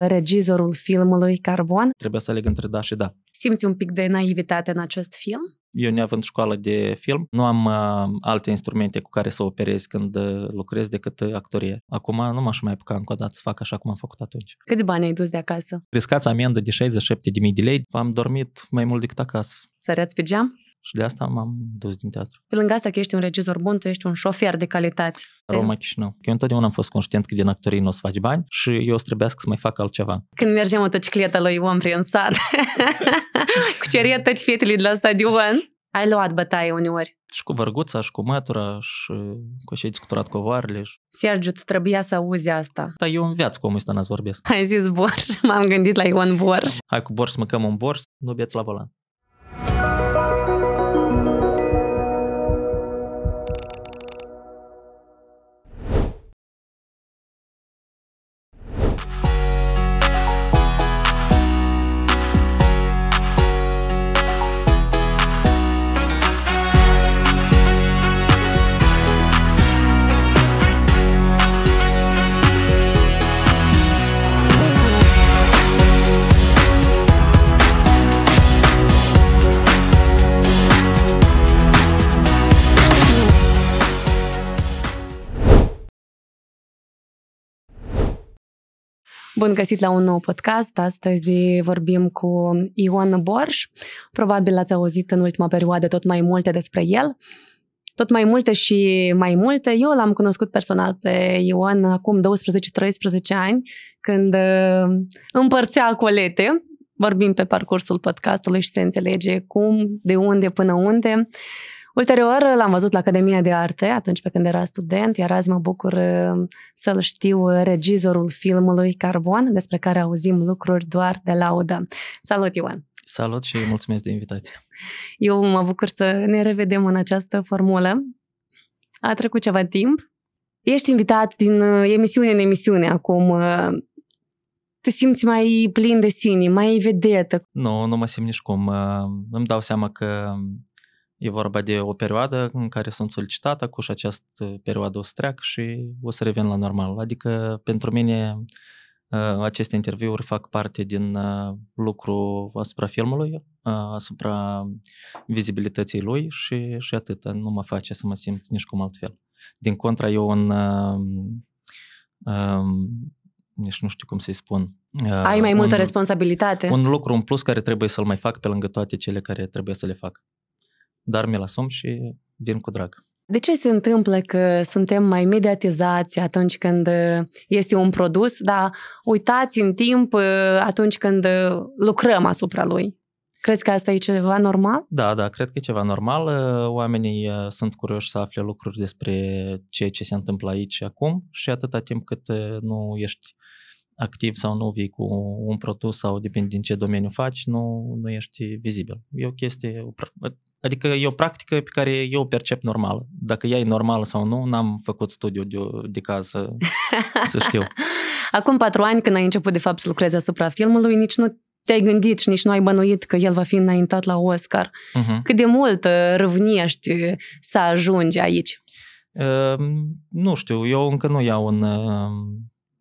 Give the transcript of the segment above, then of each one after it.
regizorul filmului Carbon. Trebuie să aleg între da și da. Simți un pic de naivitate în acest film? Eu neavând școală de film, nu am uh, alte instrumente cu care să operez când uh, lucrez decât uh, actorie. Acum nu m-aș mai apuca încă o dată să fac așa cum am făcut atunci. Câți bani ai dus de acasă? Riscați amendă de 67.000 de lei. Am dormit mai mult decât acasă. Săreați pe geam? Și de asta m-am dus din teatru. Pe lângă asta că ești un regizor bun, tu ești un șofer de calitate. Roma Chișinău. Eu întotdeauna am fost conștient că din actorii nu o să faci bani și eu o să trebuiască să mai fac altceva. Când mergem motocicleta lui om prin sat, cu ceria toți fetele de la stadion, ai luat bătaie uneori. Și cu vărguța, și cu mătura, și cu ce ai discutat covoarele. Și... Sergiu, tu trebuia să auzi asta. Da, eu în viață cu omul ăsta n-ați vorbesc. Ai zis borș, m-am gândit la Ion Borș. Hai cu borș, mâncăm un borș, nu beți la volan. Bun găsit la un nou podcast. Astăzi vorbim cu Ion Borș. Probabil ați auzit în ultima perioadă tot mai multe despre el. Tot mai multe și mai multe. Eu l-am cunoscut personal pe Ion acum 12-13 ani, când uh, împărțea colete vorbim pe parcursul podcastului și se înțelege cum, de unde, până unde. Ulterior uh, l-am văzut la Academia de Arte atunci pe când era student, iar azi mă bucur uh, să-l știu uh, regizorul filmului Carbon, despre care auzim lucruri doar de laudă. Salut, Ioan! Salut și mulțumesc de invitație! Eu mă bucur să ne revedem în această formulă. A trecut ceva timp. Ești invitat din emisiune în emisiune acum. Te simți mai plin de sine, mai vedetă. Nu, nu mă simt nici cum. Îmi dau seama că E vorba de o perioadă în care sunt solicitat, acum și această uh, perioadă o să treacă și o să revin la normal. Adică, pentru mine, uh, aceste interviuri fac parte din uh, lucru asupra filmului, asupra vizibilității lui și, și atât. Nu mă face să mă simt nici cum altfel. Din contra, eu un um, Nici nu știu cum să-i spun. Ai mai un, multă responsabilitate. Un lucru în plus care trebuie să-l mai fac pe lângă toate cele care trebuie să le fac dar mi-l asum și vin cu drag. De ce se întâmplă că suntem mai mediatizați atunci când uh, este un produs, dar uitați în timp uh, atunci când uh, lucrăm asupra lui? Crezi că asta e ceva normal? Da, da, cred că e ceva normal. Oamenii sunt curioși să afle lucruri despre ceea ce se întâmplă aici și acum și atâta timp cât nu ești activ sau nu vii cu un produs sau depinde din ce domeniu faci, nu, nu ești vizibil. E o chestie, Adică e o practică pe care eu o percep normală. Dacă ea e normală sau nu, n-am făcut studiu de, de casă să, știu. Acum patru ani, când ai început de fapt să lucrezi asupra filmului, nici nu te-ai gândit și nici nu ai bănuit că el va fi înaintat la Oscar. Uh-huh. Cât de mult răvniești să ajungi aici? Uh, nu știu, eu încă nu iau, în, ehm,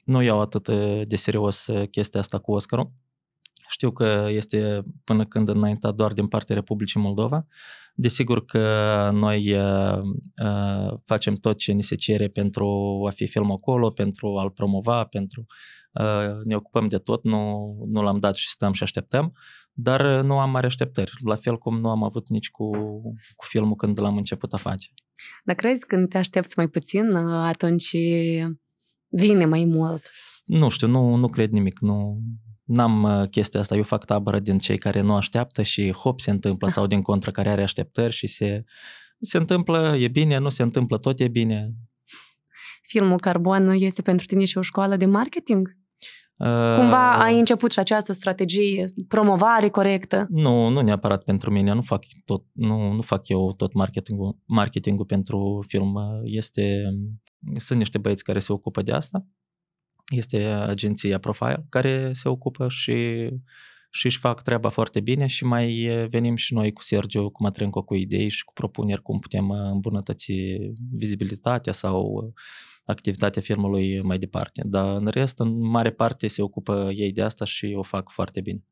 nu iau atât de serios eh, chestia asta cu Oscarul. Știu că este până când înaintat doar din partea Republicii Moldova. Desigur că noi uh, uh, facem tot ce ni se cere pentru a fi film acolo, pentru a-l promova, pentru uh, ne ocupăm de tot, nu, nu l-am dat și stăm și așteptăm, dar nu am mari așteptări, la fel cum nu am avut nici cu, cu filmul când l-am început a face. Dar crezi când te aștepți mai puțin, atunci vine mai mult? Nu știu, nu, nu cred nimic, nu, N-am uh, chestia asta, eu fac tabără din cei care nu așteaptă și hop se întâmplă sau din contră care are așteptări și se, se întâmplă, e bine, nu se întâmplă, tot e bine. Filmul Carbon este pentru tine și o școală de marketing? Uh, Cumva ai început și această strategie, promovare corectă? Nu, nu neapărat pentru mine, nu fac, tot, nu, nu fac eu tot marketingul, marketingul pentru film. Este, sunt niște băieți care se ocupă de asta este agenția Profile care se ocupă și și își fac treaba foarte bine și mai venim și noi cu Sergiu, cu Matrenco, cu idei și cu propuneri cum putem uh, îmbunătăți vizibilitatea sau activitatea firmului mai departe. Dar în rest, în mare parte se ocupă ei de asta și o fac foarte bine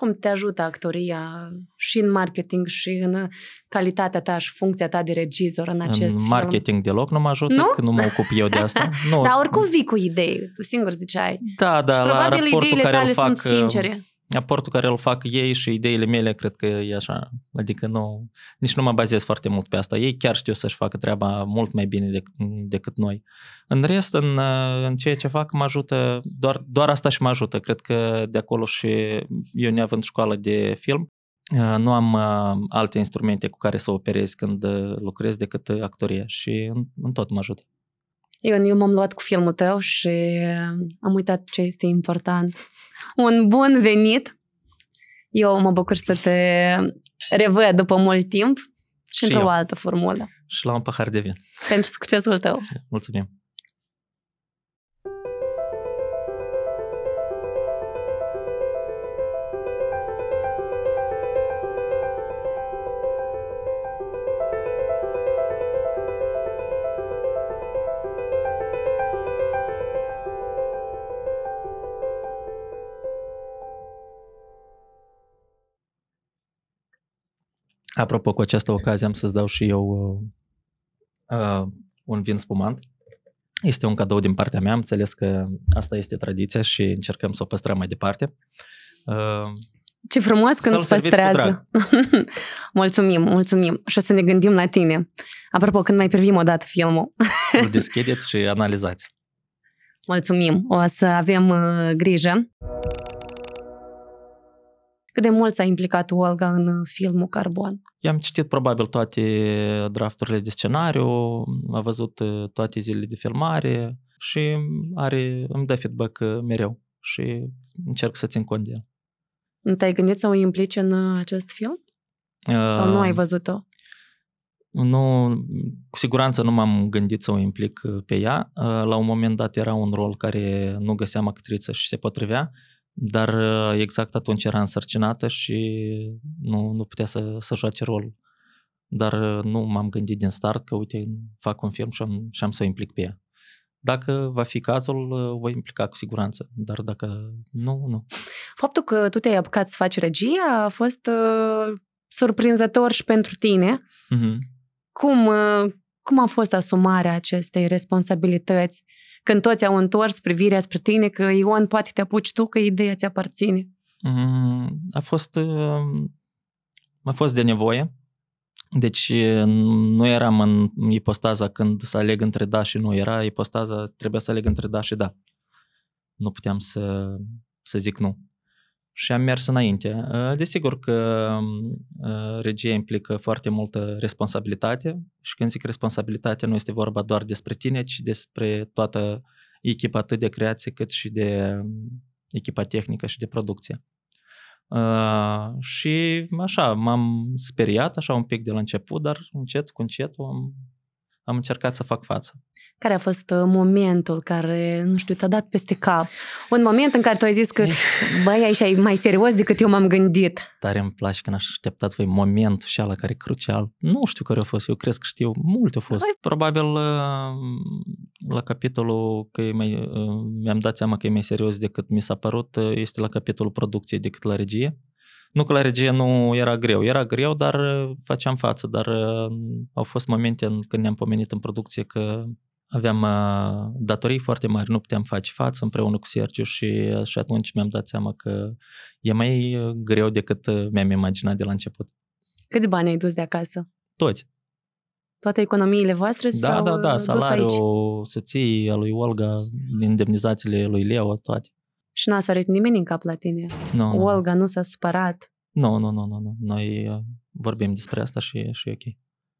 cum te ajută actoria și în marketing și în uh, calitatea ta și funcția ta de regizor în acest în marketing film. deloc nu mă ajută, nu? că nu mă ocup eu de asta. Nu. Dar oricum vii cu idei, tu singur ziceai. Da, da, și la ideile care îl fac, uh, sincere aportul care îl fac ei și ideile mele, cred că e așa. Adică nu, nici nu mă bazez foarte mult pe asta. Ei chiar știu să-și facă treaba mult mai bine de, decât noi. În rest, în, în ceea ce fac, mă ajută, doar, doar asta și mă ajută. Cred că de acolo și eu neavând școală de film, nu am alte instrumente cu care să operez când lucrez decât actoria și în, în tot mă ajută. Ion, eu m-am luat cu filmul tău și am uitat ce este important un bun venit! Eu mă bucur să te revăd după mult timp și, și într-o eu. altă formulă. Și la un pahar de vin. Pentru succesul tău! Mulțumim! Apropo, cu această ocazie am să-ți dau și eu uh, uh, un vin spumant. Este un cadou din partea mea, am înțeles că asta este tradiția și încercăm să o păstrăm mai departe. Uh, ce frumos când îți păstrează. mulțumim, mulțumim. Și o să ne gândim la tine. Apropo, când mai privim o dată filmul. Îl deschideți și analizați. Mulțumim. O să avem uh, grijă. Cât de mult s-a implicat Olga în uh, filmul Carbon? I-am citit probabil toate drafturile de scenariu, am văzut uh, toate zilele de filmare și are, îmi dă feedback uh, mereu și încerc să țin cont de el. Nu te-ai gândit să o implici în acest film? Uh, Sau nu ai văzut-o? Nu, cu siguranță nu m-am gândit să o implic pe ea. La un moment dat era un rol care nu găseam actriță și se potrivea dar uh, exact atunci era însărcinată și nu, nu putea să, să joace rol. Dar uh, nu m-am gândit din start că, uite, fac un film și am, și am să o implic pe ea. Dacă va fi cazul, uh, voi implica cu siguranță, dar dacă nu, nu. Faptul că tu te-ai apucat să faci regia a fost uh, surprinzător și pentru tine. Uh-huh. Cum, uh, cum a fost asumarea acestei responsabilități? Uh, când toți au întors privirea spre tine, că Ion, poate te apuci tu, că ideea ți aparține? Mm, a fost, um, a fost de nevoie. Deci nu eram în ipostaza când să aleg între da și nu. Era ipostaza, trebuia să aleg între da și da. Nu puteam să, să zic nu și am mers înainte. Ă, desigur că ă, regia implică foarte multă responsabilitate și când zic responsabilitate nu este vorba doar despre tine, ci despre toată echipa atât de creație cât și de echipa tehnică și de producție. Ă, și așa, m-am speriat așa un pic de la început, dar încet cu încet am am încercat să fac față. Care a fost uh, momentul care, nu știu, te-a dat peste cap? Un moment în care tu ai zis că, băi, aici e mai serios decât eu m-am gândit. Tare îmi place când așteptați voi momentul și ala care e crucial. Nu știu care a fost, eu cred că știu, multe au fost. Ai... Păi- Probabil uh, la capitolul că e mai, uh, mi-am dat seama că e mai serios decât mi s-a părut, este la capitolul producție decât la regie. Nu că la regie nu era greu, era greu, dar uh, făceam față, dar uh, au fost momente în când ne-am pomenit în producție că aveam uh, datorii foarte mari, nu puteam face față împreună cu Sergiu și, și atunci mi-am dat seama că e mai greu decât mi-am imaginat de la început. Câți bani ai dus de acasă? Toți. Toate economiile voastre da, sau Da, da, da, salariul soției, lui Olga, indemnizațiile lui Leo, toate. Și n-a sărit nimeni în cap la tine. No, Olga nu s-a supărat. Nu, nu, nu, nu, Noi uh, vorbim despre asta și, și e ok.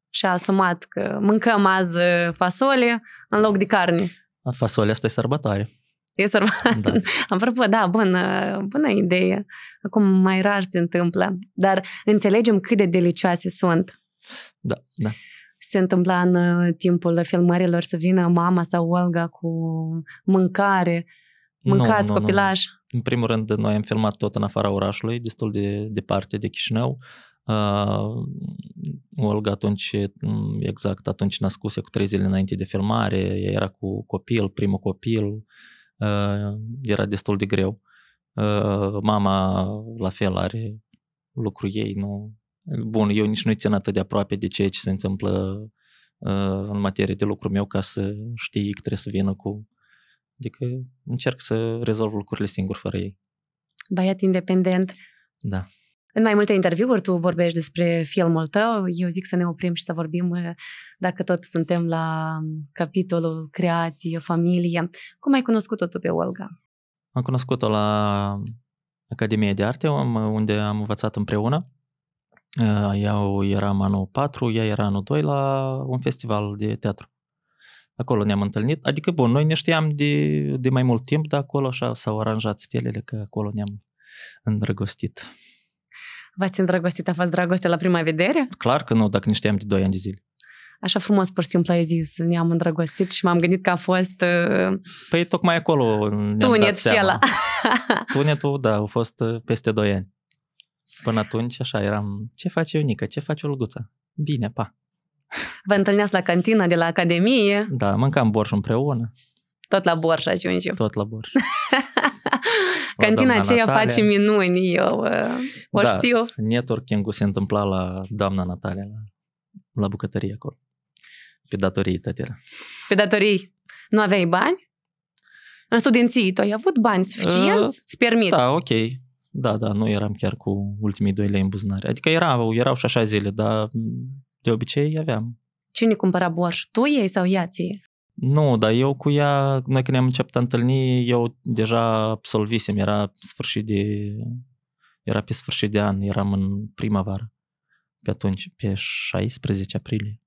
Și a asumat că mâncăm azi uh, fasole în loc de carne. Fasole asta e sărbătoare. E sărbătoare. Da. Apropo, da, bună, bună idee. Acum mai rar se întâmplă. Dar înțelegem cât de delicioase sunt. Da, da se întâmpla în uh, timpul filmărilor să vină mama sau Olga cu mâncare Mâncați nu, nu, copilaj. Nu. În primul rând, noi am filmat tot în afara orașului, destul de departe de Chișinău. Uh, Olga atunci, mm, exact atunci născuse cu trei zile înainte de filmare, ea era cu copil, primul copil, uh, era destul de greu. Uh, mama la fel are lucru ei, nu... Bun, eu nici nu-i țin atât de aproape de ceea ce se întâmplă uh, în materie de lucru meu ca să știi că trebuie să vină cu Adică încerc să rezolv lucrurile singur fără ei. Băiat independent. Da. În mai multe interviuri tu vorbești despre filmul tău. Eu zic să ne oprim și să vorbim, uh, dacă tot suntem la um, capitolul creație, familie. Cum ai cunoscut-o tu pe Olga? Am cunoscut-o la Academia de Arte, unde am învățat împreună. Uh, Eu eram anul 4, ea era anul 2 la un festival de teatru acolo ne-am întâlnit. Adică, bun, noi ne știam de, de mai mult timp, dar acolo așa s-au aranjat stelele că acolo ne-am îndrăgostit. V-ați îndrăgostit? A fost dragoste la prima vedere? Clar că nu, dacă ne știam de 2 ani de zile. Așa frumos, pur și simplu, ai zis, ne-am îndrăgostit și m-am gândit că a fost... Uh... Păi tocmai acolo ne Tunet și ăla. Tunetul, da, a fost uh, peste 2 ani. Până atunci, așa, eram, ce face Unica, ce face Olguța? Bine, pa! Vă întâlneați la cantina de la Academie. Da, mâncam borș împreună. Tot la borș ajungem. Tot la borș. Cantina aceea Natalia. face minuni, eu uh, o da, știu. networking-ul se întâmpla la doamna Natalia, la, la bucătărie acolo. Pe datorii, tătira. Pe datorii. Nu aveai bani? În studenții tu ai avut bani suficienți? Uh, Îți permit? Da, ok. Da, da, nu eram chiar cu ultimii doi lei în buzunare. Adică erau, erau și așa zile, dar de obicei aveam. Cine cumpăra borș? Tu ei sau ea ție? Nu, dar eu cu ea, noi când ne-am început a întâlni, eu deja absolvisem, era sfârșit de... Era pe sfârșit de an, eram în primăvară. Pe atunci, pe 16 aprilie.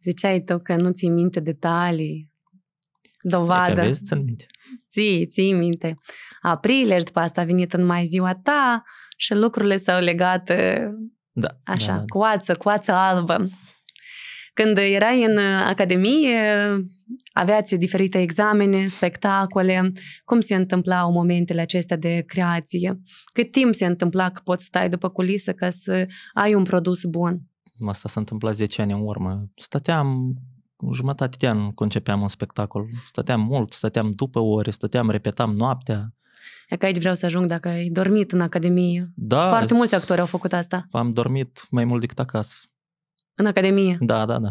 Ziceai tu că nu ții minte detalii, dovadă. Dacă păi, vezi, țin minte. Ții, ții minte. Aprilie și după asta a venit în mai ziua ta și lucrurile s-au legat da. Așa, da, da, da. coață, coață albă. Când erai în academie, aveați diferite examene, spectacole. Cum se întâmplau momentele acestea de creație? Cât timp se întâmpla că poți stai după culisă ca să ai un produs bun? Asta s-a întâmplat 10 ani în urmă. Stăteam jumătate de an începeam un spectacol. Stăteam mult, stăteam după ore, stăteam, repetam noaptea E că aici vreau să ajung dacă ai dormit în Academie. Da. Foarte mulți actori au făcut asta. Am dormit mai mult decât acasă. În Academie? Da, da, da.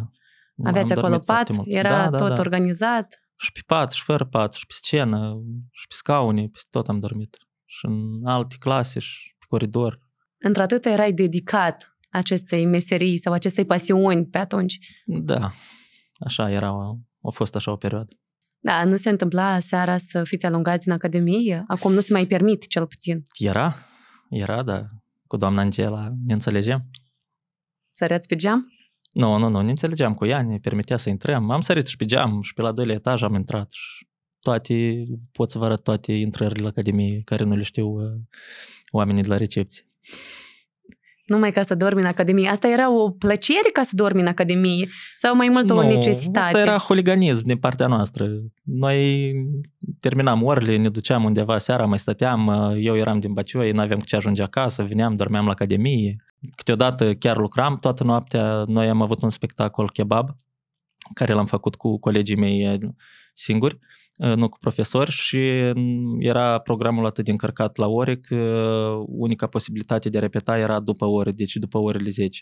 Aveați am acolo pat, era da, da, tot da. organizat. Și pe pat, și fără pat, și pe scenă, și pe scaune, pe tot am dormit. Și în alte clase, și pe coridor. Într-atât erai dedicat acestei meserii sau acestei pasiuni pe atunci. Da, așa era, a fost așa o perioadă. Da, nu se întâmpla seara să fiți alungați din Academie? Acum nu se mai permit, cel puțin. Era, era, da. Cu doamna Angela ne înțelegem. Săreați pe geam? Nu, nu, nu, ne înțelegeam cu ea, ne permitea să intrăm. Am sărit și pe geam și pe la doilea etaj am intrat și toate, pot să vă arăt toate intrările la Academie care nu le știu uh, oamenii de la recepție numai ca să dormi în Academie. Asta era o plăcere ca să dormi în Academie sau mai mult o nu, necesitate? asta era huliganism din partea noastră. Noi terminam orele, ne duceam undeva seara, mai stăteam, uh, eu eram din Bacioi, nu aveam cu ce ajunge acasă, vineam, dormeam la Academie. Câteodată chiar lucram toată noaptea. Noi am avut un spectacol kebab care l-am făcut cu colegii mei uh, singuri Uh, nu cu profesori și mm, era programul atât de încărcat la ore că uh, unica posibilitate de a repeta era după ore, deci după orele 10.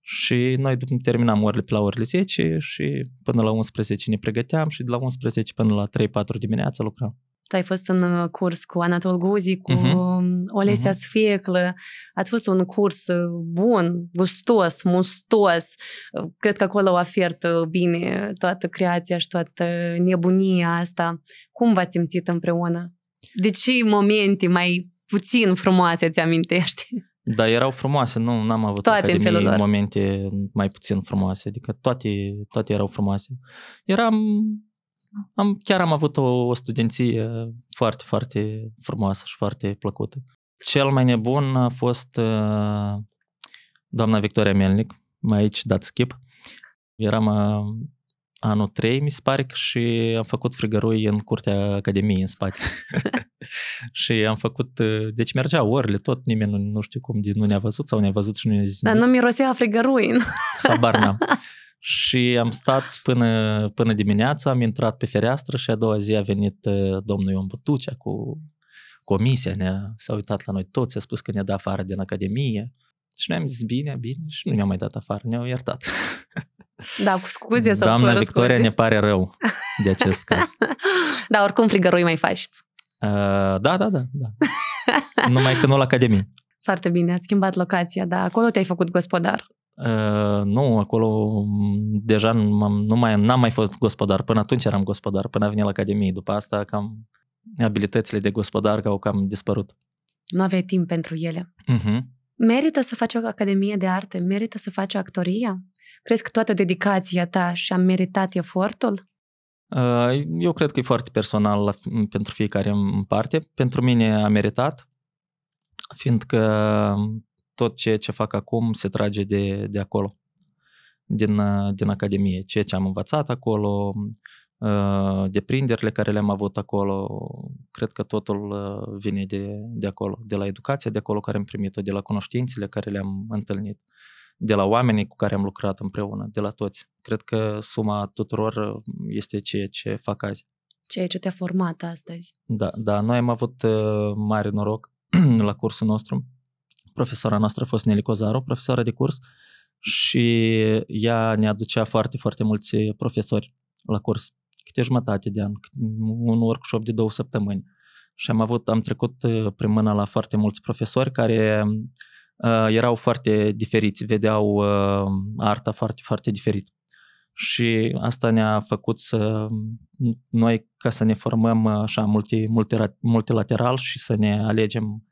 Și noi terminam orele pe la orele 10 și până la 11 ne pregăteam și de la 11 până la 3-4 dimineața lucram. Tu ai fost în uh, curs cu Anatol Guzi, cu mhm. uh-huh. Um, Olesia uh-huh. Mhm. Sfeclă. Ați fost un curs uh, bun, gustos, mustos. Uh, cred că acolo ofertă bine toată creația și toată nebunia asta. Cum v-ați simțit împreună? De ce momente mai puțin frumoase ți amintești? Da, erau frumoase, nu am avut toate în felul momente mai puțin frumoase, adică toate, toate erau frumoase. Eram am, chiar am avut o, o studenție foarte, foarte frumoasă și foarte plăcută. Cel mai nebun a fost uh, doamna Victoria Melnic, mai aici dat skip. Eram a, uh, anul 3, mi se pare, și am făcut frigărui în curtea Academiei în spate. și am făcut, uh, deci mergea orele tot, nimeni nu, nu știu cum, nu ne-a văzut sau ne-a văzut și nu ne-a zis Dar nu mirosea frigărui. Habar n-am. și am stat până, până dimineața, am intrat pe fereastră și a doua zi a venit uh, domnul Ion Butucea cu comisia, ne-a, s-a uitat la noi toți, a spus că ne-a dat afară din Academie și noi am zis bine, bine și nu ne-a mai dat afară, ne-au iertat. Da, cu scuze sau Doamna fără Victoria scuze. ne pare rău de acest caz. da, oricum frigărui mai faci. Uh, da, da, da. da. Numai că nu la Academie. Foarte bine, ați schimbat locația, da, acolo te-ai făcut gospodar. Uh, nu, acolo mm, deja n-am, nu mai, n-am mai fost gospodar. Până atunci eram gospodar, până a venit la Academie. După asta, cam abilitățile de gospodar au cam dispărut. Nu aveai timp pentru ele. Uh-huh. Merită să faci o academie de arte? Merită să faci o actoria? Crezi că toată dedicația ta și-a meritat efortul? Uh, eu cred că e foarte personal pentru fiecare în parte. Pentru mine a meritat, fiindcă tot ceea ce fac acum se trage de, de acolo, din, din Academie. Ceea ce am învățat acolo, uh, deprinderile care le-am avut acolo, cred că totul uh, vine de, de acolo, de la educația de acolo care am primit-o, de la cunoștințele care le-am întâlnit, de la oamenii cu care am lucrat împreună, de la toți. Cred că suma tuturor uh, este ceea ce fac azi. Ceea ce te-a format astăzi. Da, da, noi am avut mare noroc la cursul nostru profesoara noastră a fost Neli Cozaru, profesoara de curs, și ea ne aducea foarte, foarte mulți profesori la curs, câte jumătate de an, un workshop de două săptămâni. Și am avut, am trecut uh, prin mână la foarte mulți profesori care uh, erau foarte diferiți, vedeau uh, arta foarte, foarte diferit. Și asta ne-a făcut să noi ca să ne formăm uh, așa multi, multilateral și să ne alegem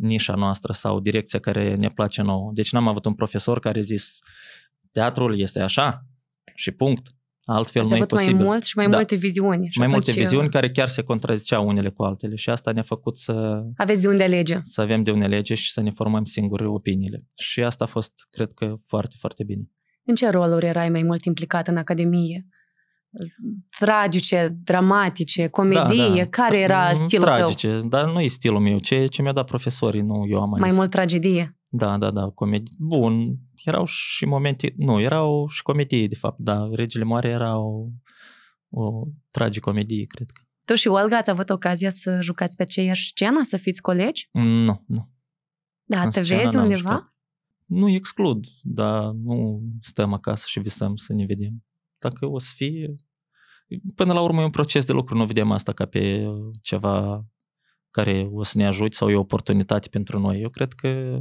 nișa noastră sau direcția care ne place nouă. Deci n-am avut un profesor care a zis teatrul este așa și punct. Altfel Ați nu e posibil. mai mult și mai da. multe viziuni. Și mai multe viziuni care chiar se contraziceau unele cu altele și asta ne-a făcut să... Aveți de unde alege. Să avem de unde alege și să ne formăm singuri opiniile. Și asta a fost, cred că, foarte, foarte bine. În ce roluri erai mai mult implicat în Academie? tragice, dramatice, comedie, da, da. care era mm, stilul tragice, tău? dar nu e stilul meu, ce, ce mi-a dat profesorii, nu eu am ales. Mai mult tragedie? Da, da, da, comedie. Bun, erau și momente, nu, erau și comedie, de fapt, da, Regele Moare era o, o tragicomedie, cred că. Tu și Olga ați avut ocazia să jucați pe aceeași scenă, să fiți colegi? Nu, nu. Da, În te vezi undeva? Jucat. Nu exclud, dar nu stăm acasă și visăm să ne vedem dacă o să fie... Până la urmă e un proces de lucru, nu vedem asta ca pe ceva care o să ne ajute sau e o oportunitate pentru noi. Eu cred că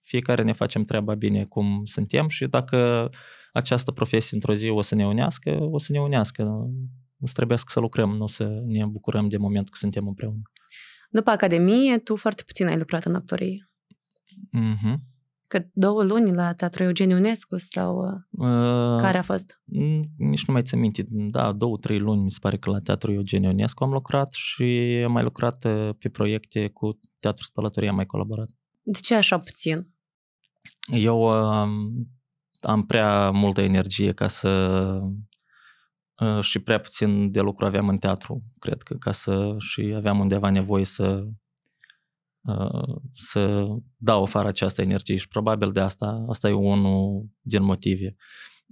fiecare ne facem treaba bine cum suntem și dacă această profesie într-o zi o să ne unească, o să ne unească. O să trebuiască să lucrăm, nu o să ne bucurăm de momentul că suntem împreună. După Academie, tu foarte puțin ai lucrat în actorie. Mhm cât două luni la Teatrul Eugen Ionescu sau uh, uh, care a fost? Nici nu mai ți minte, da, două, trei luni mi se pare că la Teatrul Eugen Ionescu am lucrat și am mai lucrat uh, pe proiecte cu Teatrul Spălătorie, am mai colaborat. De ce așa puțin? Eu uh, am prea multă energie ca să uh, și prea puțin de lucru aveam în teatru, cred că, ca să și aveam undeva nevoie să Uh, să dau afară această energie și probabil de asta, asta e unul din motive.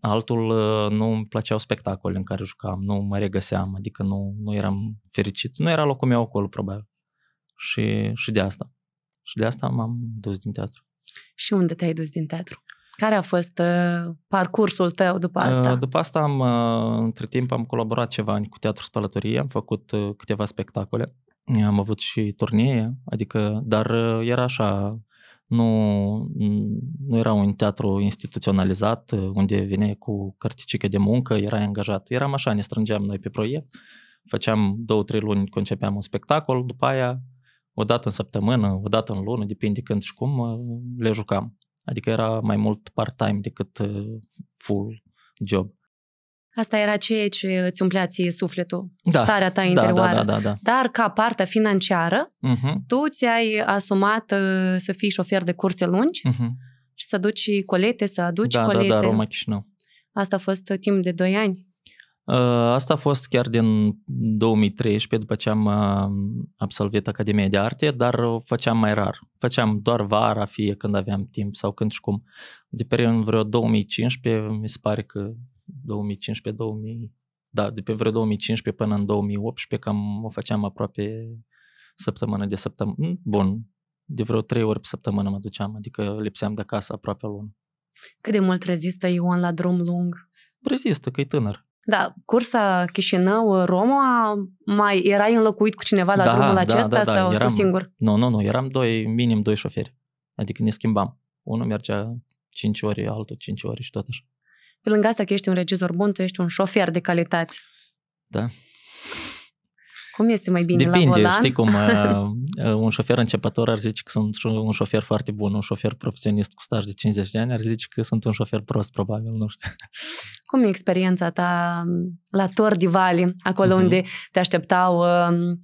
Altul, uh, nu îmi plăceau spectacole în care jucam, nu mă regăseam, adică nu, nu eram fericit, nu era locul meu acolo, probabil. Și, și de asta. Și de asta m-am dus din teatru. Și unde te-ai dus din teatru? Care a fost uh, parcursul tău după uh, asta? Uh, după asta, am, uh, între timp, am colaborat ceva ani cu Teatru Spălătorie, am făcut uh, câteva spectacole am avut și turnee, adică, dar uh, era așa, nu, nu era un teatru instituționalizat uh, unde vine cu carticică de muncă, era angajat. Eram așa, ne strângeam noi pe proiect, făceam două, trei luni, concepeam un spectacol, după aia o dată în săptămână, o dată în lună, depinde când și cum, uh, le jucam. Adică era mai mult part-time decât full job. Asta era ceea ce îți umplea ție sufletul, da, starea ta interioară. Da, da, da, da, da. Dar ca partea financiară, uh-huh. tu ți-ai asumat uh, să fii șofer de curte lungi uh-huh. și să duci colete, să aduci da, colete. Da, da, Roma Chișinău. Asta a fost timp de 2 ani? Uh, asta a fost chiar din 2013, după ce am uh, absolvit Academia de Arte, dar o făceam mai rar. Făceam doar vara, fie când aveam timp sau când și cum. De pe în vreo 2015, mi se pare că 2015, 2000, da, de pe vreo 2015 până în 2018, cam o făceam aproape săptămână de săptămână. Bun, de vreo trei ori pe săptămână mă duceam, adică lipseam de acasă aproape lună. Cât de mult rezistă Ion la drum lung? Rezistă, că e tânăr. Da, cursa Chișinău-Roma mai erai înlocuit cu cineva la da, drumul da, acesta da, da, sau eram, tu singur? Nu, nu, nu, eram doi, minim doi șoferi. Adică ne schimbam. Unul mergea 5 ore, altul 5 ore și tot așa. Pe lângă asta că ești un regizor bun, tu ești un șofer de calitate. Da. Cum este mai bine Depinde, la volan? știi cum uh, uh, un șofer începător ar zice că sunt un șofer foarte bun, un șofer profesionist cu staj de 50 de ani ar zice că sunt un șofer prost, probabil, nu știu. Cum e experiența ta um, la Tor di Vali, acolo uh-huh. unde te așteptau um,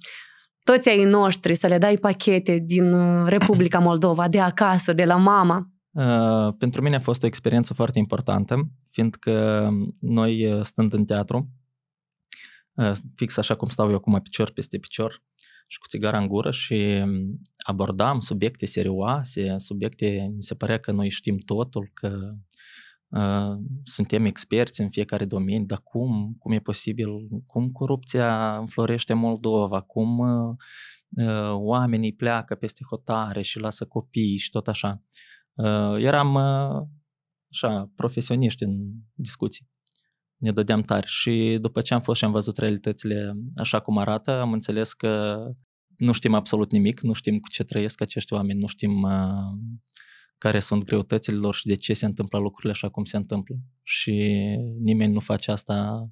toți ai noștri să le dai pachete din uh, Republica Moldova, de acasă, de la mama? Uh, pentru mine a fost o experiență foarte importantă, fiindcă noi uh, stând în teatru, uh, fix așa cum stau eu acum picior peste picior și cu țigara în gură și um, abordam subiecte serioase, subiecte, mi se părea că noi știm totul, că uh, suntem experți în fiecare domeniu, dar cum, cum e posibil, cum corupția înflorește în Moldova, cum oamenii pleacă peste hotare și lasă copii și tot așa. Э, eram э, așa, profesioniști în discuții. Ne dădeam tari și după ce am fost și am văzut realitățile așa cum arată, am înțeles că nu știm absolut nimic, nu știm cu ce trăiesc acești oameni, nu știm uh, care sunt greutățile lor și de ce se întâmplă lucrurile așa cum se întâmplă. Și nimeni nu face asta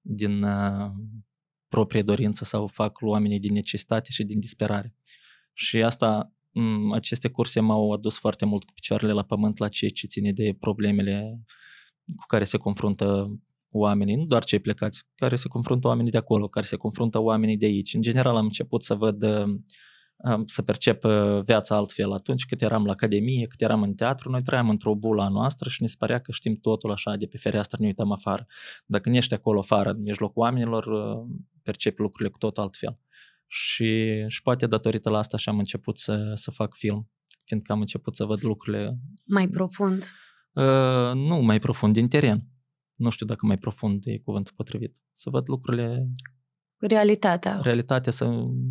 din uh, proprie dorință sau fac oamenii din necesitate și din disperare. Și asta Mm, aceste curse m-au adus foarte mult cu picioarele la pământ la ceea ce ține de problemele cu care se confruntă oamenii, nu doar cei plecați, care se confruntă oamenii de acolo, care se confruntă oamenii de aici. În general am început să văd, să percep uh, viața altfel. Atunci cât eram la academie, cât eram în teatru, noi trăiam într-o bula noastră și ne spărea că știm totul așa de pe fereastră, ne uităm afară. Dacă nu ești acolo afară, în mijlocul oamenilor, uh, percepi lucrurile cu tot altfel și, și poate datorită la asta și am început să, să fac film, fiindcă am început să văd lucrurile... Mai profund? Uh, nu, mai profund, din teren. Nu știu dacă mai profund e cuvântul potrivit. Să văd lucrurile Realitatea. Realitatea să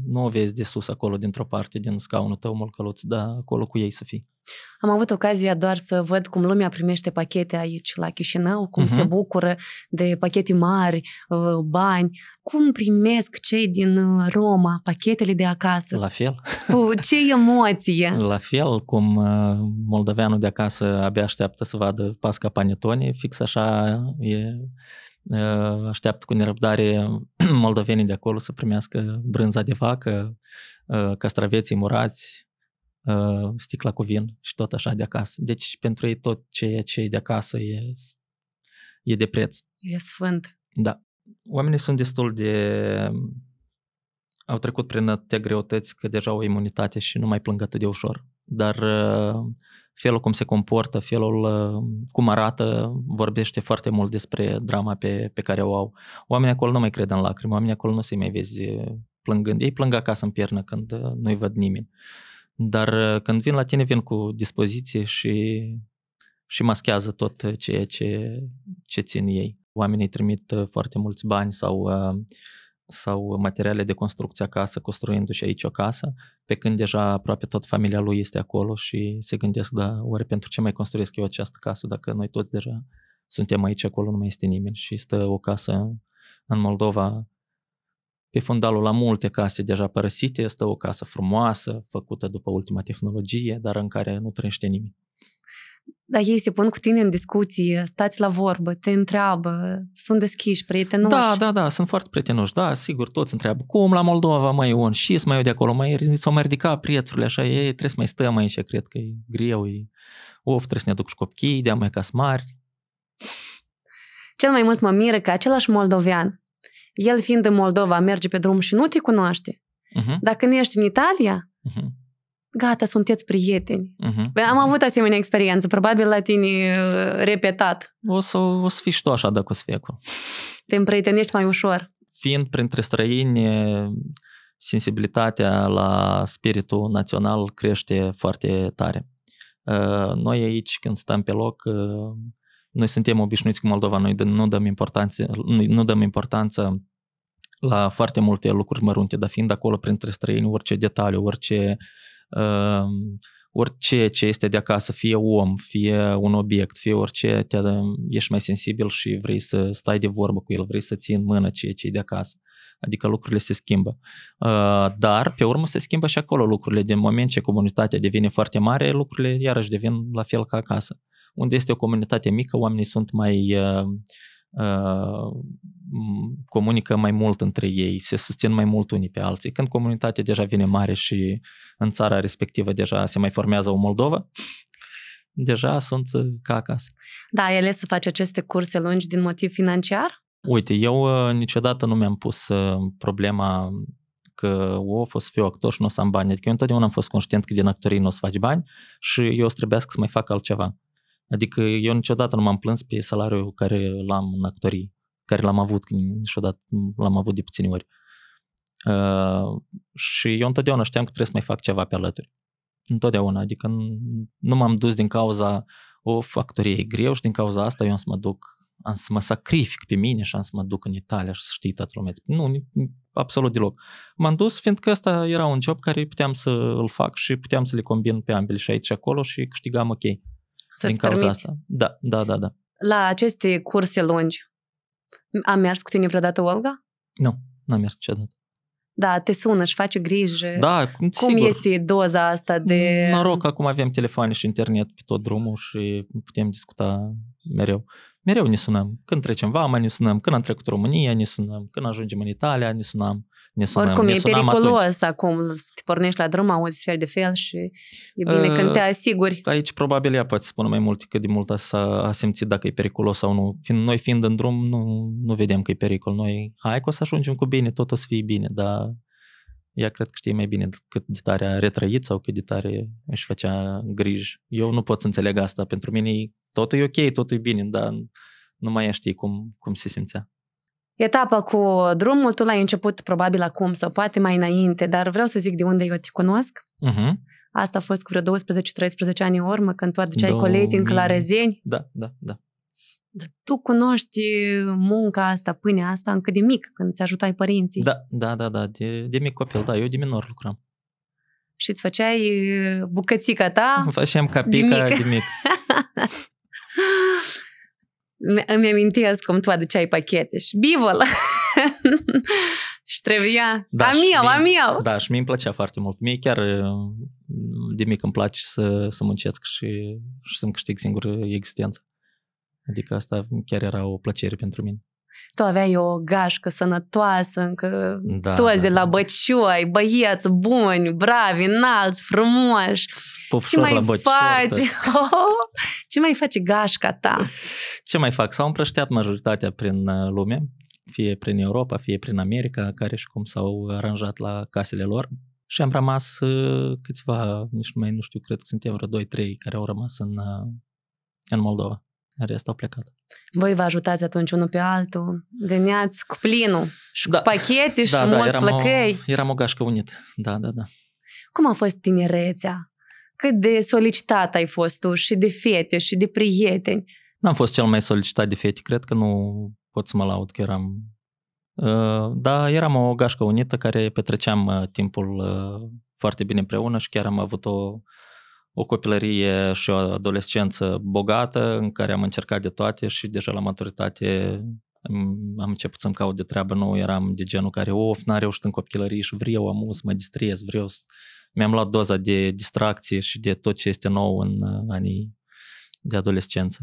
nu o vezi de sus acolo, dintr-o parte, din scaunul tău mălcăluț, dar acolo cu ei să fii. Am avut ocazia doar să văd cum lumea primește pachete aici la Chișinău, cum uh-huh. se mhm. bucură de pachete mari, uh, bani, cum primesc cei din uh, Roma pachetele de acasă. La fel. Cu ce emoție! La fel, cum uh, moldoveanul de acasă abia așteaptă să vadă pasca panetone, fix așa e Ă, așteaptă cu nerăbdare moldovenii de acolo să primească brânza de vacă, ă, castraveții murați, ă, sticla cu vin și tot așa de acasă. Deci pentru ei tot ceea ce e de acasă e, e de preț. E sfânt. Da. Oamenii sunt destul de... au trecut prin atâtea greutăți că deja au imunitate și nu mai plâng atât de ușor. Dar felul cum se comportă, felul uh, cum arată, vorbește foarte mult despre drama pe, pe care o au. Oamenii acolo nu mai cred în lacrimi, oamenii acolo nu se mai vezi uh, plângând. Ei plâng acasă în piernă când uh, nu-i văd nimeni. Dar când vin la tine, vin cu dispoziție și, și maschează tot ceea ce, ce țin ei. Oamenii trimit foarte mulți bani sau uh, sau materiale de construcție acasă, construindu-și aici o casă, pe când deja aproape tot familia lui este acolo și se gândesc, da, oare pentru ce mai construiesc eu această casă dacă noi toți deja suntem aici, acolo nu mai este nimeni și stă o casă în Moldova pe fundalul la multe case deja părăsite, stă o casă frumoasă, făcută după ultima tehnologie, dar în care nu trăiește nimeni dar ei se pun cu tine în discuție, stați la vorbă, te întreabă, sunt deschiși, prietenoși. Da, da, da, sunt foarte prietenoși, da, sigur, toți întreabă, cum la Moldova mai e un șis, mai eu de acolo, mai s-au mai ridicat prețurile, așa, ei trebuie să mai stăm aici, cred că e greu, e, of, trebuie să ne aduc și copchii, de mai cas mari. Cel mai mult mă miră că același moldovean, el fiind în Moldova, merge pe drum și nu te cunoaște. Uh-huh. Dacă nu ești în Italia, uh-huh gata, sunteți prieteni. Uh-huh. Am avut asemenea experiență, probabil la tine uh, repetat. O să, o să fii și tu așa dacă o să fii acolo. Te împrietenești mai ușor. Fiind printre străini, sensibilitatea la spiritul național crește foarte tare. Uh, noi aici, când stăm pe loc, uh, noi suntem obișnuiți cu Moldova, noi nu dăm importanță, nu dăm importanță la foarte multe lucruri mărunte, dar fiind acolo printre străini, orice detaliu, orice uh, Ehm, orice ce este de acasă, fie om, fie un obiect, fie orice, te, ehm, ești mai sensibil și vrei să stai de vorbă cu el, vrei să ții în mână ceea ce e de acasă. Adică lucrurile se schimbă. Ehm, dar, pe urmă, se schimbă și acolo lucrurile. Din moment ce comunitatea devine foarte mare, lucrurile iarăși devin la fel ca acasă. Unde este o comunitate mică, oamenii sunt mai Uh, comunică mai mult între ei, se susțin mai mult unii pe alții. Când comunitatea deja vine mare și în țara respectivă deja se mai formează o Moldova, deja sunt uh, ca acasă. Da, ai ales să faci aceste curse lungi din motiv financiar? Uite, eu uh, niciodată nu mi-am pus problema că o, o să fiu actor și nu o să am bani. Adică eu întotdeauna am fost conștient că din actorii nu o să faci bani și eu o să trebuiască să mai fac altceva. Adică eu niciodată nu m-am plâns pe salariul care l-am în actorii, care l-am avut, niciodată l-am avut de puține ori. Uh, și eu întotdeauna știam că trebuie să mai fac ceva pe alături. Întotdeauna, adică nu, nu m-am dus din cauza o factorie e greu și din cauza asta eu am să mă duc, am să mă sacrific pe mine și am să mă duc în Italia și să știi toată lumea. Nu, absolut deloc. M-am dus fiindcă ăsta era un job care puteam să îl fac și puteam să le combin pe ambele și aici și acolo și câștigam ok să din cauza permiți. asta. Da, da, da, da. La aceste curse lungi, am mers cu tine vreodată, Olga? Nu, n-am mers niciodată. Da, te sună și face grijă. Da, cum sigur. este doza asta de... Noroc, acum avem telefoane și internet pe tot drumul și putem discuta mereu. Mereu ne sunăm. Când trecem vama, ne sunăm. Când am trecut România, ne sunăm. Când ajungem în Italia, ne sunăm ne sunăm, Oricum, ne e periculos atunci. acum să te pornești la drum, auzi fel de fel și e bine uh, când ă, te asiguri. Aici probabil ea poate spune mai mult că de mult s-a, a simțit dacă e periculos sau nu. Noi fiind în drum, nu, nu vedem că e pericol. Noi, hai că o să ajungem cu bine, tot o să fie bine, dar ea cred că știe mai bine cât de tare a retrăit sau cât de tare își făcea griji. Eu nu pot să înțeleg asta. Pentru mine tot e ok, tot e bine, dar nu mai știi cum, cum se simțea etapă cu drumul, tu l-ai început probabil acum sau poate mai înainte, dar vreau să zic de unde eu te cunosc. Uh-huh. Asta a fost cu vreo 12-13 ani în urmă, când tu aduceai Două... colegi din Clarezeni. Da, da, da. Dar tu cunoști munca asta, pâinea asta, încă de mic, când ți ajutai părinții. Da, da, da, da, de, de mic copil, da, eu de minor lucram. Și îți făceai bucățica ta Îmi făceam capica de mic. De mic. îmi amintesc cum tu aduceai pachete și bivol! și trebuia, da, am eu, am eu! Da, și mie îmi plăcea foarte mult. Mie chiar uh, de mic îmi place să, să muncesc și, și să-mi câștig singur existența. Adică asta chiar era o plăcere pentru mine tu aveai o gașcă sănătoasă, încă da, toți da, de la da. băciuai, băieți buni, bravi, înalți, frumoși. ce mai faci? Da. Oh, ce mai face gașca ta? Ce mai fac? S-au împrășteat majoritatea prin uh, lume, fie prin Europa, fie prin America, care și cum s-au aranjat la casele lor. Și am rămas uh, câțiva, nici mai nu știu, cred că suntem vreo 2-3 care au rămas în, uh, în Moldova în rest au plecat. Voi vă ajutați atunci unul pe altul, veneați cu plinul și da. cu pachete și da, da, mulți eram plăcăi. O, eram o gașcă unit, da, da, da. Cum a fost tinerețea? Cât de solicitat ai fost tu și de fete și de prieteni? N-am fost cel mai solicitat de fete, cred că nu pot să mă laud că eram... Uh, da, eram o gașcă unită care petreceam uh, timpul uh, foarte bine împreună și chiar am avut o o copilărie și o adolescență bogată în care am încercat de toate și deja la maturitate am început să-mi caut de treabă nou. eram de genul care, of, n-a reușit în copilărie și vreau, amuz, mă distrez, vreau să... Mi-am luat doza de distracție și de tot ce este nou în uh, anii de adolescență.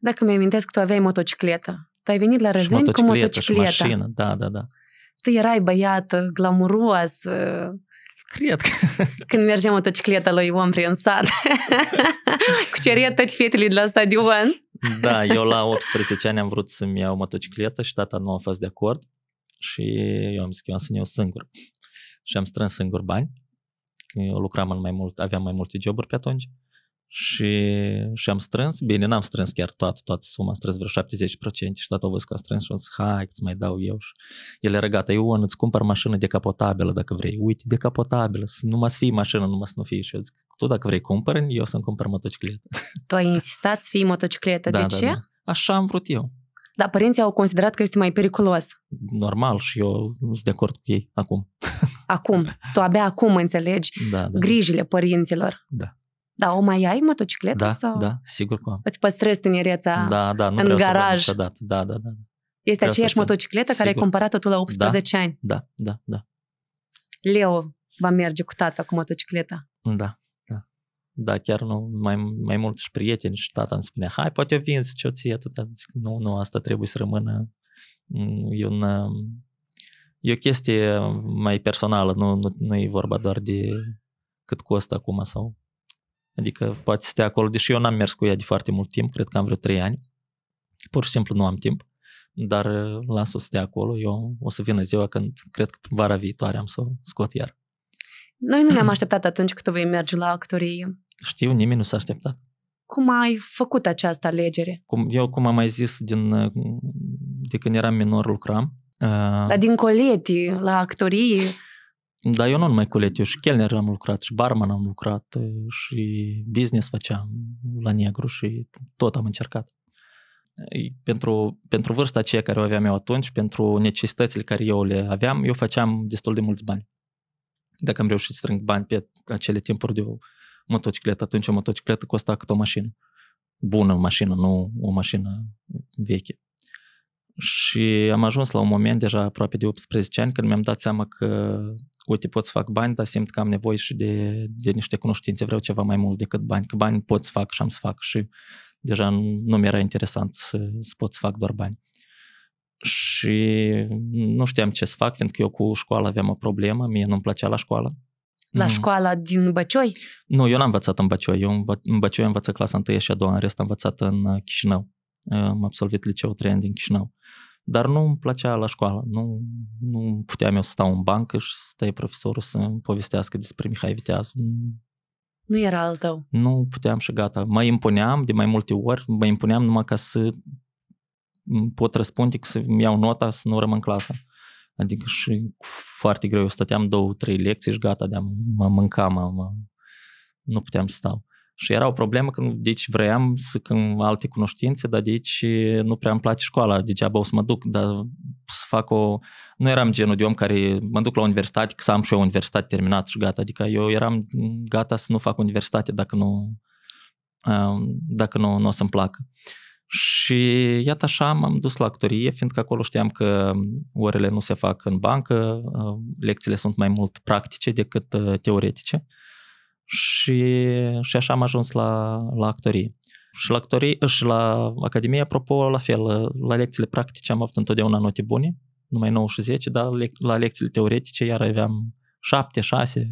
Dacă mi-amintesc, tu aveai motocicletă. Tu ai venit la Răzeni cu motocicleta. Și mașină, da, da, da. Tu erai băiat glamuros, Cred că... Când mergem în tăcicleta lui om prin sat, cu ceria tăti fetele de la stadion. Da, eu la 18 ani am vrut să-mi iau motocicletă și tata nu a fost de acord și eu am zis că eu am să-mi iau singur. Și am strâns singur bani. Eu lucram în mai mult, aveam mai multe joburi pe atunci și, și am strâns, bine, n-am strâns chiar toată, toată suma, am strâns vreo 70% și la văzut că a strâns și am zis, hai, îți mai dau eu. Și el era gata, Ion, îți cumpăr mașină decapotabilă dacă vrei. Uite, decapotabilă, nu mă să fii mașină, nu mă să nu fii. Și eu zic, tu dacă vrei cumpăr, eu să-mi cumpăr motocicletă. Tu ai insistat să fii motocicletă, da, de da, ce? Da. Așa am vrut eu. Dar părinții au considerat că este mai periculos. Normal și eu sunt de acord cu ei acum. Acum. Tu abia acum înțelegi da, da. da. grijile părinților. Da. Da, o mai ai motocicletă? Da, sau? da, sigur că am. Îți păstrezi tinereța da, da, nu în vreau garaj? Să da, da, da, da. Este vreau aceeași motocicletă sigur. care ai cumpărat-o tu la 18 da, ani? Da, da, da. Leo va merge cu tata cu motocicleta? Da, da. Da, chiar nu, mai, mai mult și prieteni și tata îmi spunea, hai, poate o vinzi, ce-o ție atâta? Zic, nu, nu, asta trebuie să rămână. Mm, e un, um, e o chestie mai personală, nu, nu, nu e vorba doar de cât costă acum sau Adică poate să stea acolo, deși eu n-am mers cu ea de foarte mult timp, cred că am vreo 3 ani. Pur și simplu nu am timp, dar uh, las-o să stea acolo. Eu o să vină ziua când cred că vara viitoare am să o scot iar. Noi nu ne-am așteptat atunci când tu vei merge la actorie. Știu, nimeni nu s-a așteptat. Cum ai făcut această alegere? Cum, eu, cum am mai zis, din, uh, de când eram minor lucram. Uh... Dar din colieti la actorie dar eu nu numai culet, eu și chelner am lucrat, și barman am lucrat, și business făceam la negru și tot am încercat. Pentru, pentru vârsta aceea care o aveam eu atunci, pentru necesitățile care eu le aveam, eu făceam destul de mulți bani. Dacă am reușit să strâng bani pe acele timpuri de o motocicletă, atunci o motocicletă costa cât o mașină. Bună mașină, nu o mașină veche. Și am ajuns la un moment, deja aproape de 18 ani, când mi-am dat seama că, uite, pot să fac bani, dar simt că am nevoie și de, de niște cunoștințe, vreau ceva mai mult decât bani, că bani pot să fac și am să fac și deja nu, nu mi-era interesant să, să pot să fac doar bani. Și nu știam ce să fac, pentru că eu cu școala aveam o problemă, mie nu-mi plăcea la școală. La mm. școala din Băcioi? Nu, eu n-am învățat în Băcioi. Eu în Băcioi am învățat clasa 1 și a doua, în rest am învățat în uh, Chișinău am absolvit liceul 3 ani din Chișinău. Dar nu îmi plăcea la școală, nu, nu puteam eu să stau în bancă și să stai profesorul să îmi povestească despre Mihai Viteazu. Nu era al tău. Nu puteam și gata. Mă impuneam de mai multe ori, mă impuneam numai ca să pot răspunde, să iau nota, să nu rămân clasa. Adică și foarte greu. Eu stăteam două, trei lecții și gata, de mă mâncam, mă, mă, nu puteam să stau. Și era o problemă că deci vroiam să când alte cunoștințe, dar deci nu prea îmi place școala, degeaba o să mă duc, dar să fac o... Nu eram genul de om care mă duc la universitate, că să am și eu universitate terminat și gata, adică eu eram gata să nu fac universitate dacă nu, dacă nu, nu o să-mi placă. Și iată așa m-am dus la actorie, fiindcă acolo știam că orele nu se fac în bancă, uh, lecțiile sunt mai mult practice decât uh, teoretice și, și așa am ajuns la, la actorie. Și la, actorie, și la Academie, apropo, la fel, la lecțiile practice am avut întotdeauna note bune, numai 9 și 10, dar la lecțiile teoretice iar aveam 7, 6,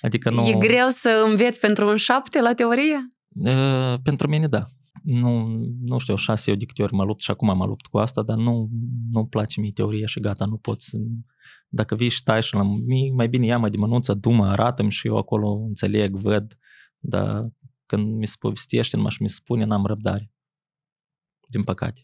adică nu... E greu să înveți pentru un 7 la teorie? Uh, pentru mine, da nu, nu știu, șase eu de câte ori mă lupt și acum mă lupt cu asta, dar nu, nu place mie teoria și gata, nu pot să... Dacă vii și stai și la mie, mai bine ia-mă de mănunță, dumă, arată-mi și eu acolo înțeleg, văd, dar când mi se povestește numai și mi se spune, n-am răbdare. Din păcate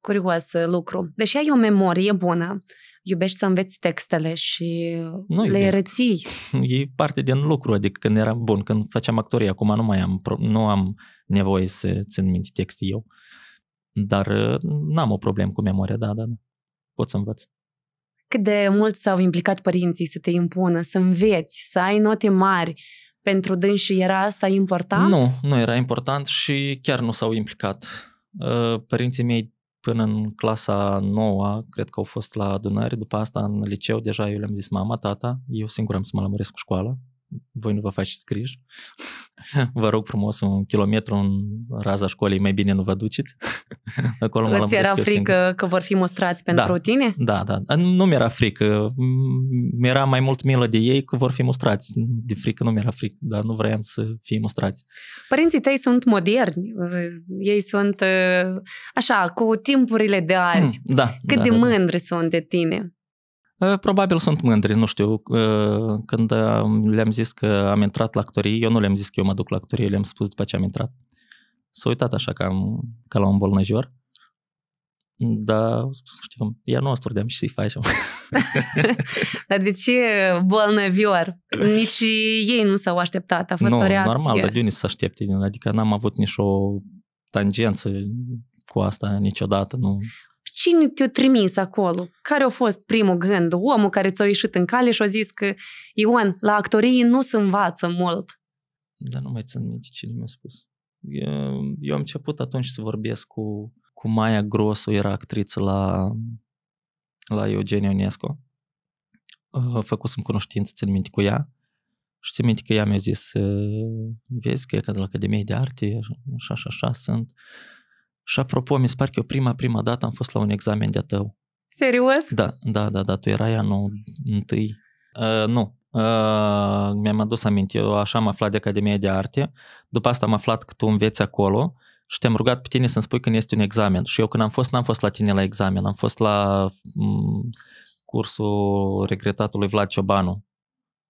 curios lucru. Deși ai o memorie bună, iubești să înveți textele și nu le iubesc. reții. E parte din lucru, adică când eram bun, când făceam actorie, acum nu mai am, nu am nevoie să țin minte texte eu. Dar uh, n-am o problemă cu memoria, da, da, da. Pot să învăț. Cât de mult s-au implicat părinții să te impună, să înveți, să ai note mari, pentru și era asta important? Nu, nu era important și chiar nu s-au implicat. Uh, părinții mei până în clasa 9, cred că au fost la adunări, după asta în liceu deja eu le-am zis mama, tata, eu singur am să mă lămuresc cu școala, voi nu vă faceți griji. Vă rog frumos, un kilometru în raza școlii, mai bine nu vă duceți. Acolo mă Îți era frică singur. că vor fi mustrați da. pentru da, tine? Da, da. Nu mi-era frică. Mi-era mai mult milă de ei că vor fi mustrați. De frică nu mi-era frică, dar nu vreau să fie mustrați. Părinții tăi sunt moderni. Ei sunt ă, așa, cu timpurile de azi. Hmm, da, Cât da, de da, da. mândri da. sunt de tine. Э, probabil sunt mândri, nu știu, când le-am zis că am intrat la actorie, eu nu le-am zis că eu mă duc la actorie, le-am spus după ce am intrat. S-a uitat așa ca, ca la un bolnăjor, dar, știu, e nostru, de-am și să-i facem. dar de ce bolnăvior? Nici ei nu s-au așteptat, a fost nu, o reacție. normal, dar de unde să aștepte? Adică n-am avut nici o tangență cu asta niciodată. Nu. Cine te-a trimis acolo? Care a fost primul gând? Omul care ți-a ieșit în cale și a zis că Ion, la actorie nu se învață mult. Dar nu mai țin minte cine mi-a spus. Eu, eu am început atunci să vorbesc cu, cu Maia Grosu, era actriță la, la făcut să Făcusem cunoștință, țin minte, cu ea. Și țin minte că ea mi-a zis, vezi că e ca de la Academie de Arte, așa, așa, așa sunt. Și apropo, mi se pare că eu prima, prima dată am fost la un examen de-a tău. Serios? Da, da, da, da, tu erai anul întâi. Uh, nu, uh, mi-am adus aminte, eu așa am aflat de Academia de Arte, după asta am aflat că tu înveți acolo și te-am rugat pe tine să-mi spui când este un examen. Și eu când am fost, n-am fost la tine la examen, am fost la m- mm, cursul regretatului Vlad Ciobanu.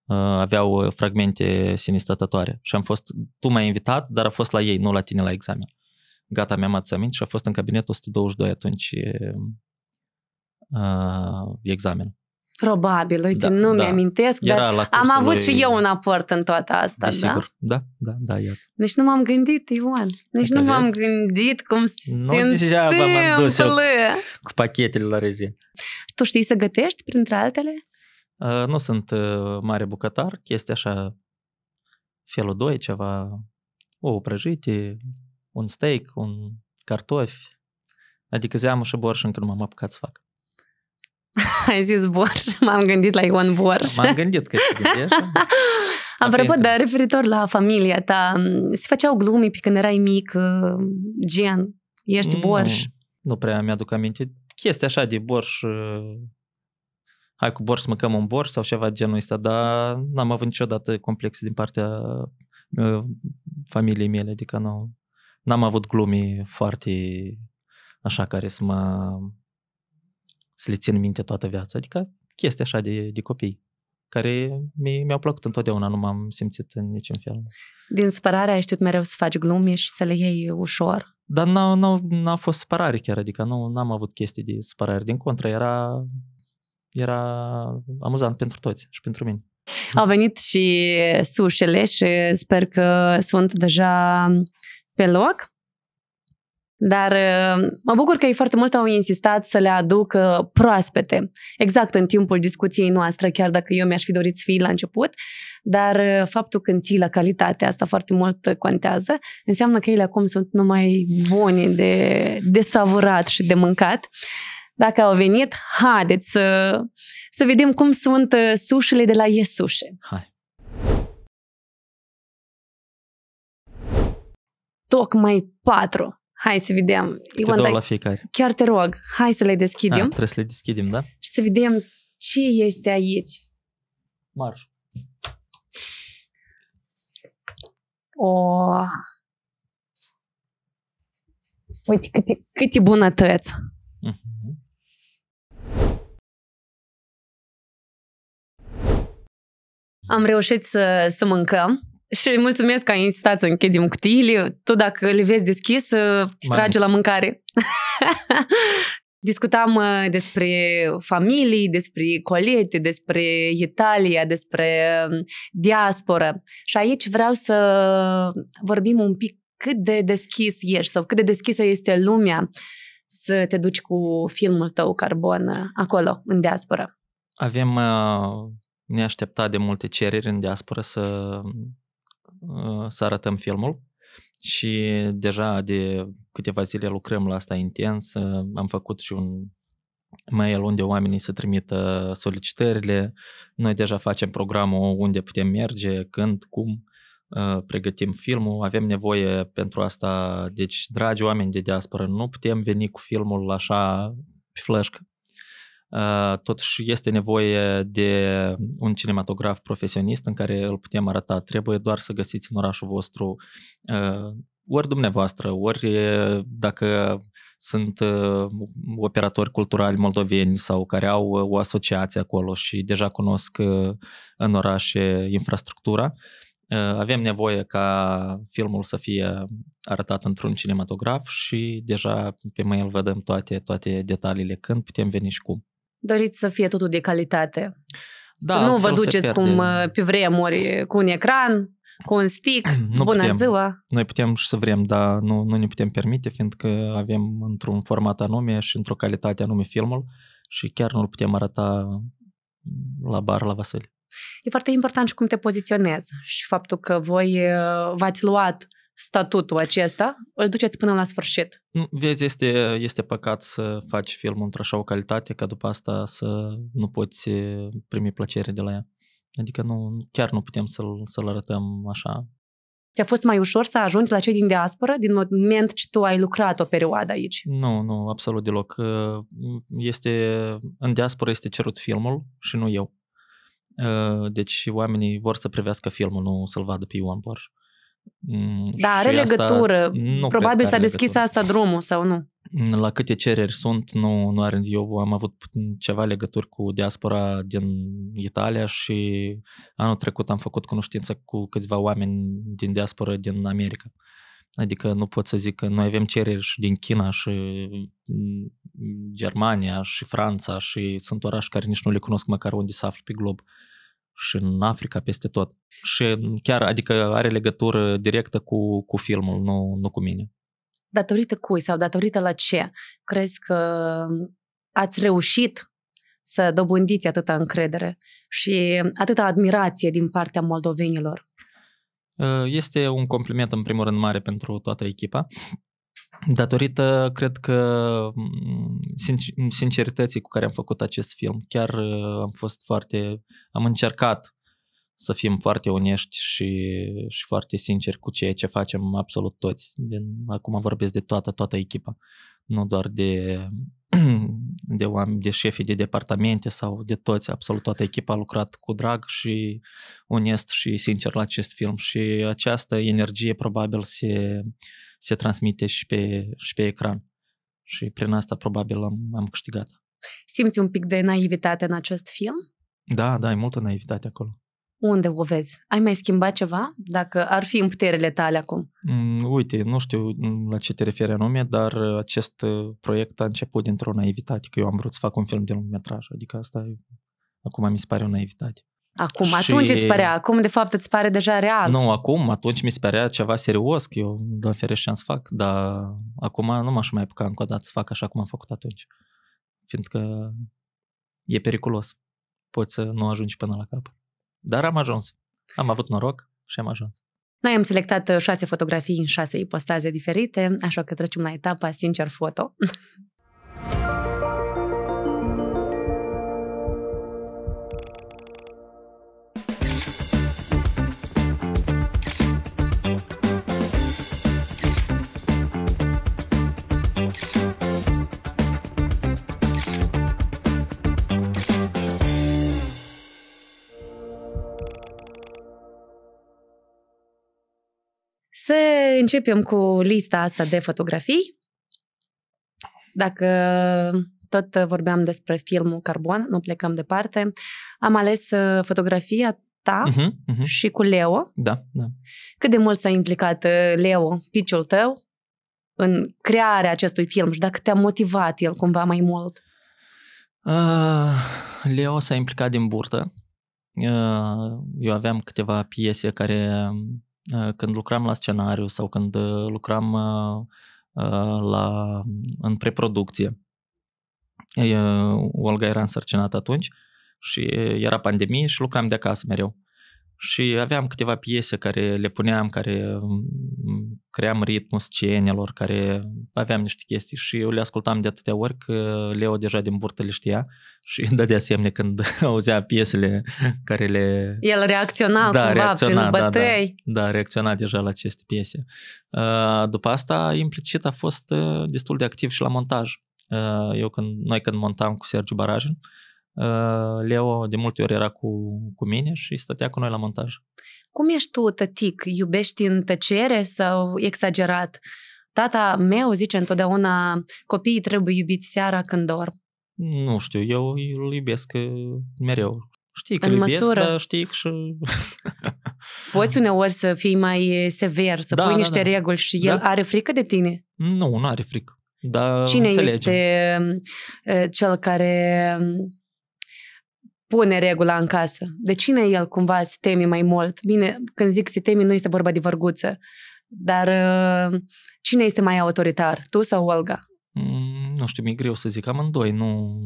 Uh, aveau uh, fragmente sinistătătoare și am fost, tu m-ai invitat, dar a fost la ei, nu la tine la examen gata, mi-am adus aminte și a fost în cabinet 122 atunci uh, uh examen. Probabil, uite, da, nu da. mi-amintesc, Era dar am avut lui... și eu un aport în toată asta, sigur. da? Da, da, da, iată. Nici nu m-am gândit, Ioan, nici nu m-am gândit cum se întâmplă. cu pachetele la rezi. Tu știi să gătești, printre altele? Uh, nu sunt uh, mare bucătar, chestia așa felul 2, ceva o prăjite, un steak, un cartofi. Adică zeamă și borș încă nu m-am apucat să fac. Ai zis borș, m-am gândit la Ion Borș. M-am gândit că te Apropo, dar referitor la familia ta, se făceau glume pe când erai mic, uh, gen, ești nu, mm, borș? Nu prea mi-aduc aminte. Chestia așa de borș, uh, hai cu borș să mâncăm un borș sau ceva genul ăsta, dar n-am avut niciodată complexe din partea uh, familiei mele, adică nu, n-am avut glume foarte așa care să mă să le țin minte toată viața. Adică chestii așa de, de copii care mi- mi-au plăcut întotdeauna, nu m-am simțit în niciun fel. Din spărare ai știut mereu să faci glume și să le iei ușor? Dar n-a, n-a, n-a fost spărare chiar, adică nu, n-am avut chestii de spărare. Din contră, era, era amuzant pentru toți și pentru mine. Au venit și sușele și sper că sunt deja pe loc. Dar uh, mă bucur că ei foarte mult au insistat să le aduc uh, proaspete, exact în timpul discuției noastre, chiar dacă eu mi-aș fi dorit să fii la început, dar uh, faptul că ții la calitatea asta foarte mult contează, înseamnă că ele acum sunt numai bune de, de savurat și de mâncat. Dacă au venit, haideți să, să vedem cum sunt sușele de la Iesușe. Hai! tocmai patru. Hai să vedem. Câte două la fiecare. Chiar te rog, hai să le deschidem. A, ah, trebuie să le deschidem, da? Și să vedem ce este aici. Marș. O... Uite câte, câte bunătăți. Uh-huh. Am reușit să, să mâncăm și mulțumesc că ai insistat să închidem cutiile. Tu, dacă le vezi deschis, te trage la mâncare. Discutam uh, despre familii, despre colete, despre Italia, despre um, diaspora. Și aici vreau să vorbim un pic cât de deschis ești sau cât de deschisă este lumea să te duci cu filmul tău Carbon uh, acolo, în diaspora. Avem uh, neașteptat de multe cereri în diaspora să Uh, să arătăm filmul și deja de câteva zile lucrăm la asta intens. Uh, am făcut și un mail unde oamenii să trimită solicitările. Noi deja facem programul unde putem merge, când, cum, uh, pregătim filmul, avem nevoie pentru asta. Deci, dragi oameni de diasporă, nu putem veni cu filmul așa flășcă. Uh, totuși este nevoie de un cinematograf profesionist în care îl putem arăta. Trebuie doar să găsiți în orașul vostru uh, ori dumneavoastră, ori uh, dacă sunt operatori culturali moldoveni sau care au o asociație acolo și deja cunosc în oraș infrastructura, avem nevoie ca filmul să fie arătat într-un cinematograf și deja pe mail vedem toate, toate detaliile când putem veni și cum doriți să fie totul de calitate. Da, să nu vă duceți cum uh, pe vremuri cu un ecran, cu un stick, nu bună putem. ziua. Noi putem și să vrem, dar nu, nu ne putem permite, fiindcă avem într-un format anume și într-o calitate anume filmul și chiar nu-l putem arăta la bar, la Vasile. E foarte important și cum te poziționezi și faptul că voi uh, v-ați luat uh, statutul acesta, îl duceți până la sfârșit. Vezi, este, este păcat să faci filmul într-așa o calitate ca după asta să nu poți eh, primi plăcere de la ea. Adică nu, chiar nu putem să-l, să-l arătăm așa. Ți-a fost mai ușor să ajungi la cei din diaspora din moment ce tu ai lucrat o perioadă aici? Nu, nu, absolut deloc. Eh, este, în diaspora este cerut filmul și nu eu. Eh, deci oamenii vor să privească filmul, nu să-l vadă pe Ioan Borș. Mm, da, are legătură. Nu Probabil s-a deschis legătură. asta drumul sau nu. La câte cereri sunt, nu, nu are. Eu am avut ceva legături cu diaspora din Italia și anul trecut am făcut cunoștință cu câțiva oameni din diaspora din America. Adică nu pot să zic că noi avem cereri și din China și mm, Germania și Franța și sunt orași care nici nu le cunosc măcar unde se află pe glob. Uh, și în Africa, peste tot. Și chiar, adică are legătură directă cu, cu filmul, nu, nu cu mine. Datorită cui sau datorită la ce? Crezi că ați reușit să dobândiți atâta încredere și atâta admirație din partea moldovenilor? Este un compliment, în primul rând, mare pentru toată echipa datorită, cred că, sincerității cu care am făcut acest film. Chiar uh, am fost foarte, am încercat să fim foarte onești și, și foarte sinceri cu ceea ce facem absolut toți. Din, acum vorbesc de toată, toată echipa. Uh, nu doar de, de oameni, de șefii de departamente sau de toți, absolut toată echipa a lucrat cu drag și onest și sincer la acest film și această energie probabil se, se transmite și pe, și pe ecran și prin asta probabil am, am câștigat. Simți un pic de naivitate în acest film? Da, da, e multă naivitate acolo unde o vezi? Ai mai schimbat ceva dacă ar fi în puterile tale acum? Mm, uite, nu știu mm, la ce te referi anume, dar uh, acest uh, proiect a început dintr-o naivitate, că eu am vrut să fac un film de lungmetraj, adică asta e, acum mi se pare o naivitate. Acum, și... atunci îți părea, acum de fapt îți pare deja real. Nu, acum, atunci mi se părea ceva serios, că eu doar ferește să fac, dar acum nu m-aș mai apuca încă o dată să fac așa cum am făcut atunci, fiindcă e periculos. Poți să nu ajungi până la capăt. Dar am ajuns. Am avut noroc și am ajuns. Noi am selectat uh, șase fotografii în șase ipostaze diferite, așa că trecem la etapa sincer foto. începem cu lista asta de fotografii. Dacă tot vorbeam despre filmul Carbon, nu plecăm departe, am ales uh, fotografia ta uh-huh, uh-huh. și cu Leo. Da, da. Cât de mult s-a implicat uh, Leo, piciul tău, în crearea acestui film și dacă te-a motivat el cumva mai mult? Uh, Leo s-a implicat din burtă. Uh, eu aveam câteva piese care Eh, când lucram la scenariu sau când eh, lucram eh, la, în preproducție. Olga era însărcinată atunci și era pandemie și lucram de acasă mereu și aveam câteva piese care le puneam, care mm, cream ritmul scenelor, care aveam niște chestii și eu le ascultam de atâtea ori că Leo deja din burtă le știa și îmi dădea semne când auzea piesele care le... El reacționa da, cumva reacționa, prin bătăi. Da, da, da, reacționa deja la aceste piese. După asta, implicit a fost uh, destul de activ și la montaj. Eu când, noi când montam cu Sergiu Barajin, Uh, Leo de multe ori era cu, cu mine și stătea cu noi la montaj. Cum ești tu, tătic? Iubești în tăcere sau exagerat? Tata meu zice întotdeauna, copiii trebuie iubiți seara când dorm. Nu știu, eu îl iubesc uh, mereu. Știi că în iubesc, măsură. dar știi că și... Poți uneori să fii mai uh, sever, să da, pui da, niște da. reguli și da. el da? are frică de tine? Nu, nu are frică. Dar Cine înțelege. este cel care um, pune regula în casă. De cine el cumva se teme mai mult? Bine, când zic se teme, nu este vorba de vărguță. Dar uh, cine este mai autoritar? Tu sau Olga? Mm, nu știu, mi-e greu să zic amândoi. Nu,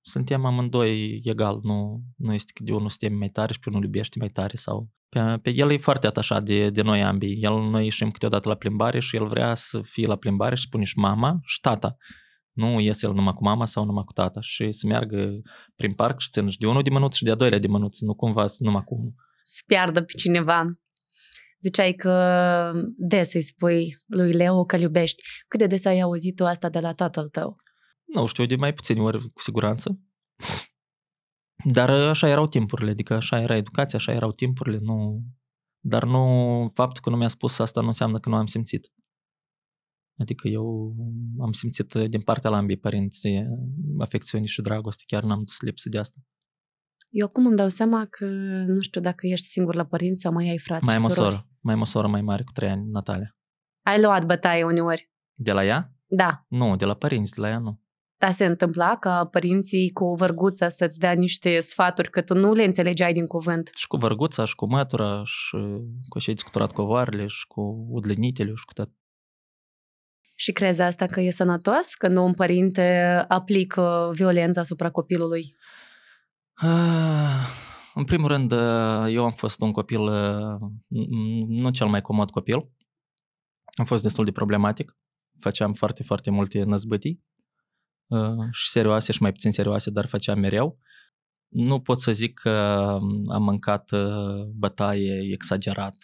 suntem amândoi egal. Nu, nu este că de unul suntem mai tare și pe unul iubește mai tare. sau pe, pe El e foarte atașat de, de noi ambii. El, noi ieșim câteodată la plimbare și el vrea să fie la plimbare și spune și mama și tata. Nu ies el numai cu mama sau numai cu tata și să meargă prin parc și țin și de unul de mânuț și de a doilea de mânuț, nu cumva numai cu unul. Să piardă pe cineva. Ziceai că des îi spui lui Leo că iubești. Cât de des ai auzit tu asta de la tatăl tău? Nu știu, de mai puține ori, cu siguranță. Dar așa erau timpurile, adică așa era educația, așa erau timpurile, nu... Dar nu, faptul că nu mi-a spus asta nu înseamnă că nu am simțit. Adică eu am simțit uh, din partea la ambii părinți uh, afecțiuni și dragoste, chiar n-am dus lipsă de asta. Eu acum îmi dau seama că, nu știu, dacă ești singur la părinți sau mai ai frați Mai am o soră, mai am o soră mai mare cu trei ani, Natalia. Ai luat bătaie uneori? De la ea? Da. Nu, de la părinți, de la ea nu. Dar se întâmpla ca părinții cu o vărguță să-ți dea niște sfaturi că tu nu le înțelegeai din cuvânt. Și cu vărguța, și cu mătura, și uh, cu ce ai cu ovarele, și cu udlinitele, și cu tot. Și crezi asta că e sănătos când un părinte aplică violența asupra copilului? Ah, în primul rând, uh, eu am fost un copil, uh, nu cel mai comod copil. Am fost destul de problematic. Făceam foarte, foarte multe năzbătii uh, și serioase și mai puțin serioase, dar făceam mereu. Nu pot să zic că am mâncat bătaie exagerat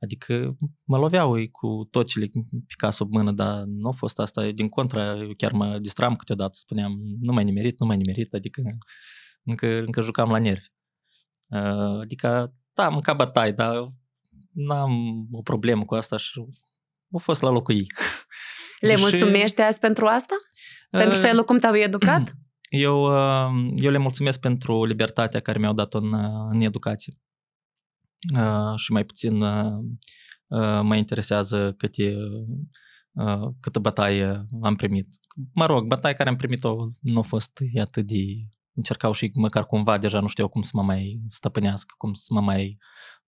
Adică mă loveau ei cu tot ce le pica sub mână, dar nu a fost asta. Din contra, eu chiar mă distram câteodată, spuneam, nu mai nimerit, nu mai nimerit, adică încă, încă jucam la nervi. Uh, adică, da, mânca bătai, dar n-am o problemă cu asta și au fost la locul ei. Le deci, mulțumești azi pentru asta? Pentru uh, felul cum te-au educat? Eu, uh, eu le mulțumesc pentru libertatea care mi-au dat-o în, în educație și mai puțin mă interesează câte, câtă bătaie am primit. Mă rog, bătaia care am primit-o nu a fost atât de... Încercau și măcar cumva deja nu știu cum să mă mai stăpânească, cum să mă mai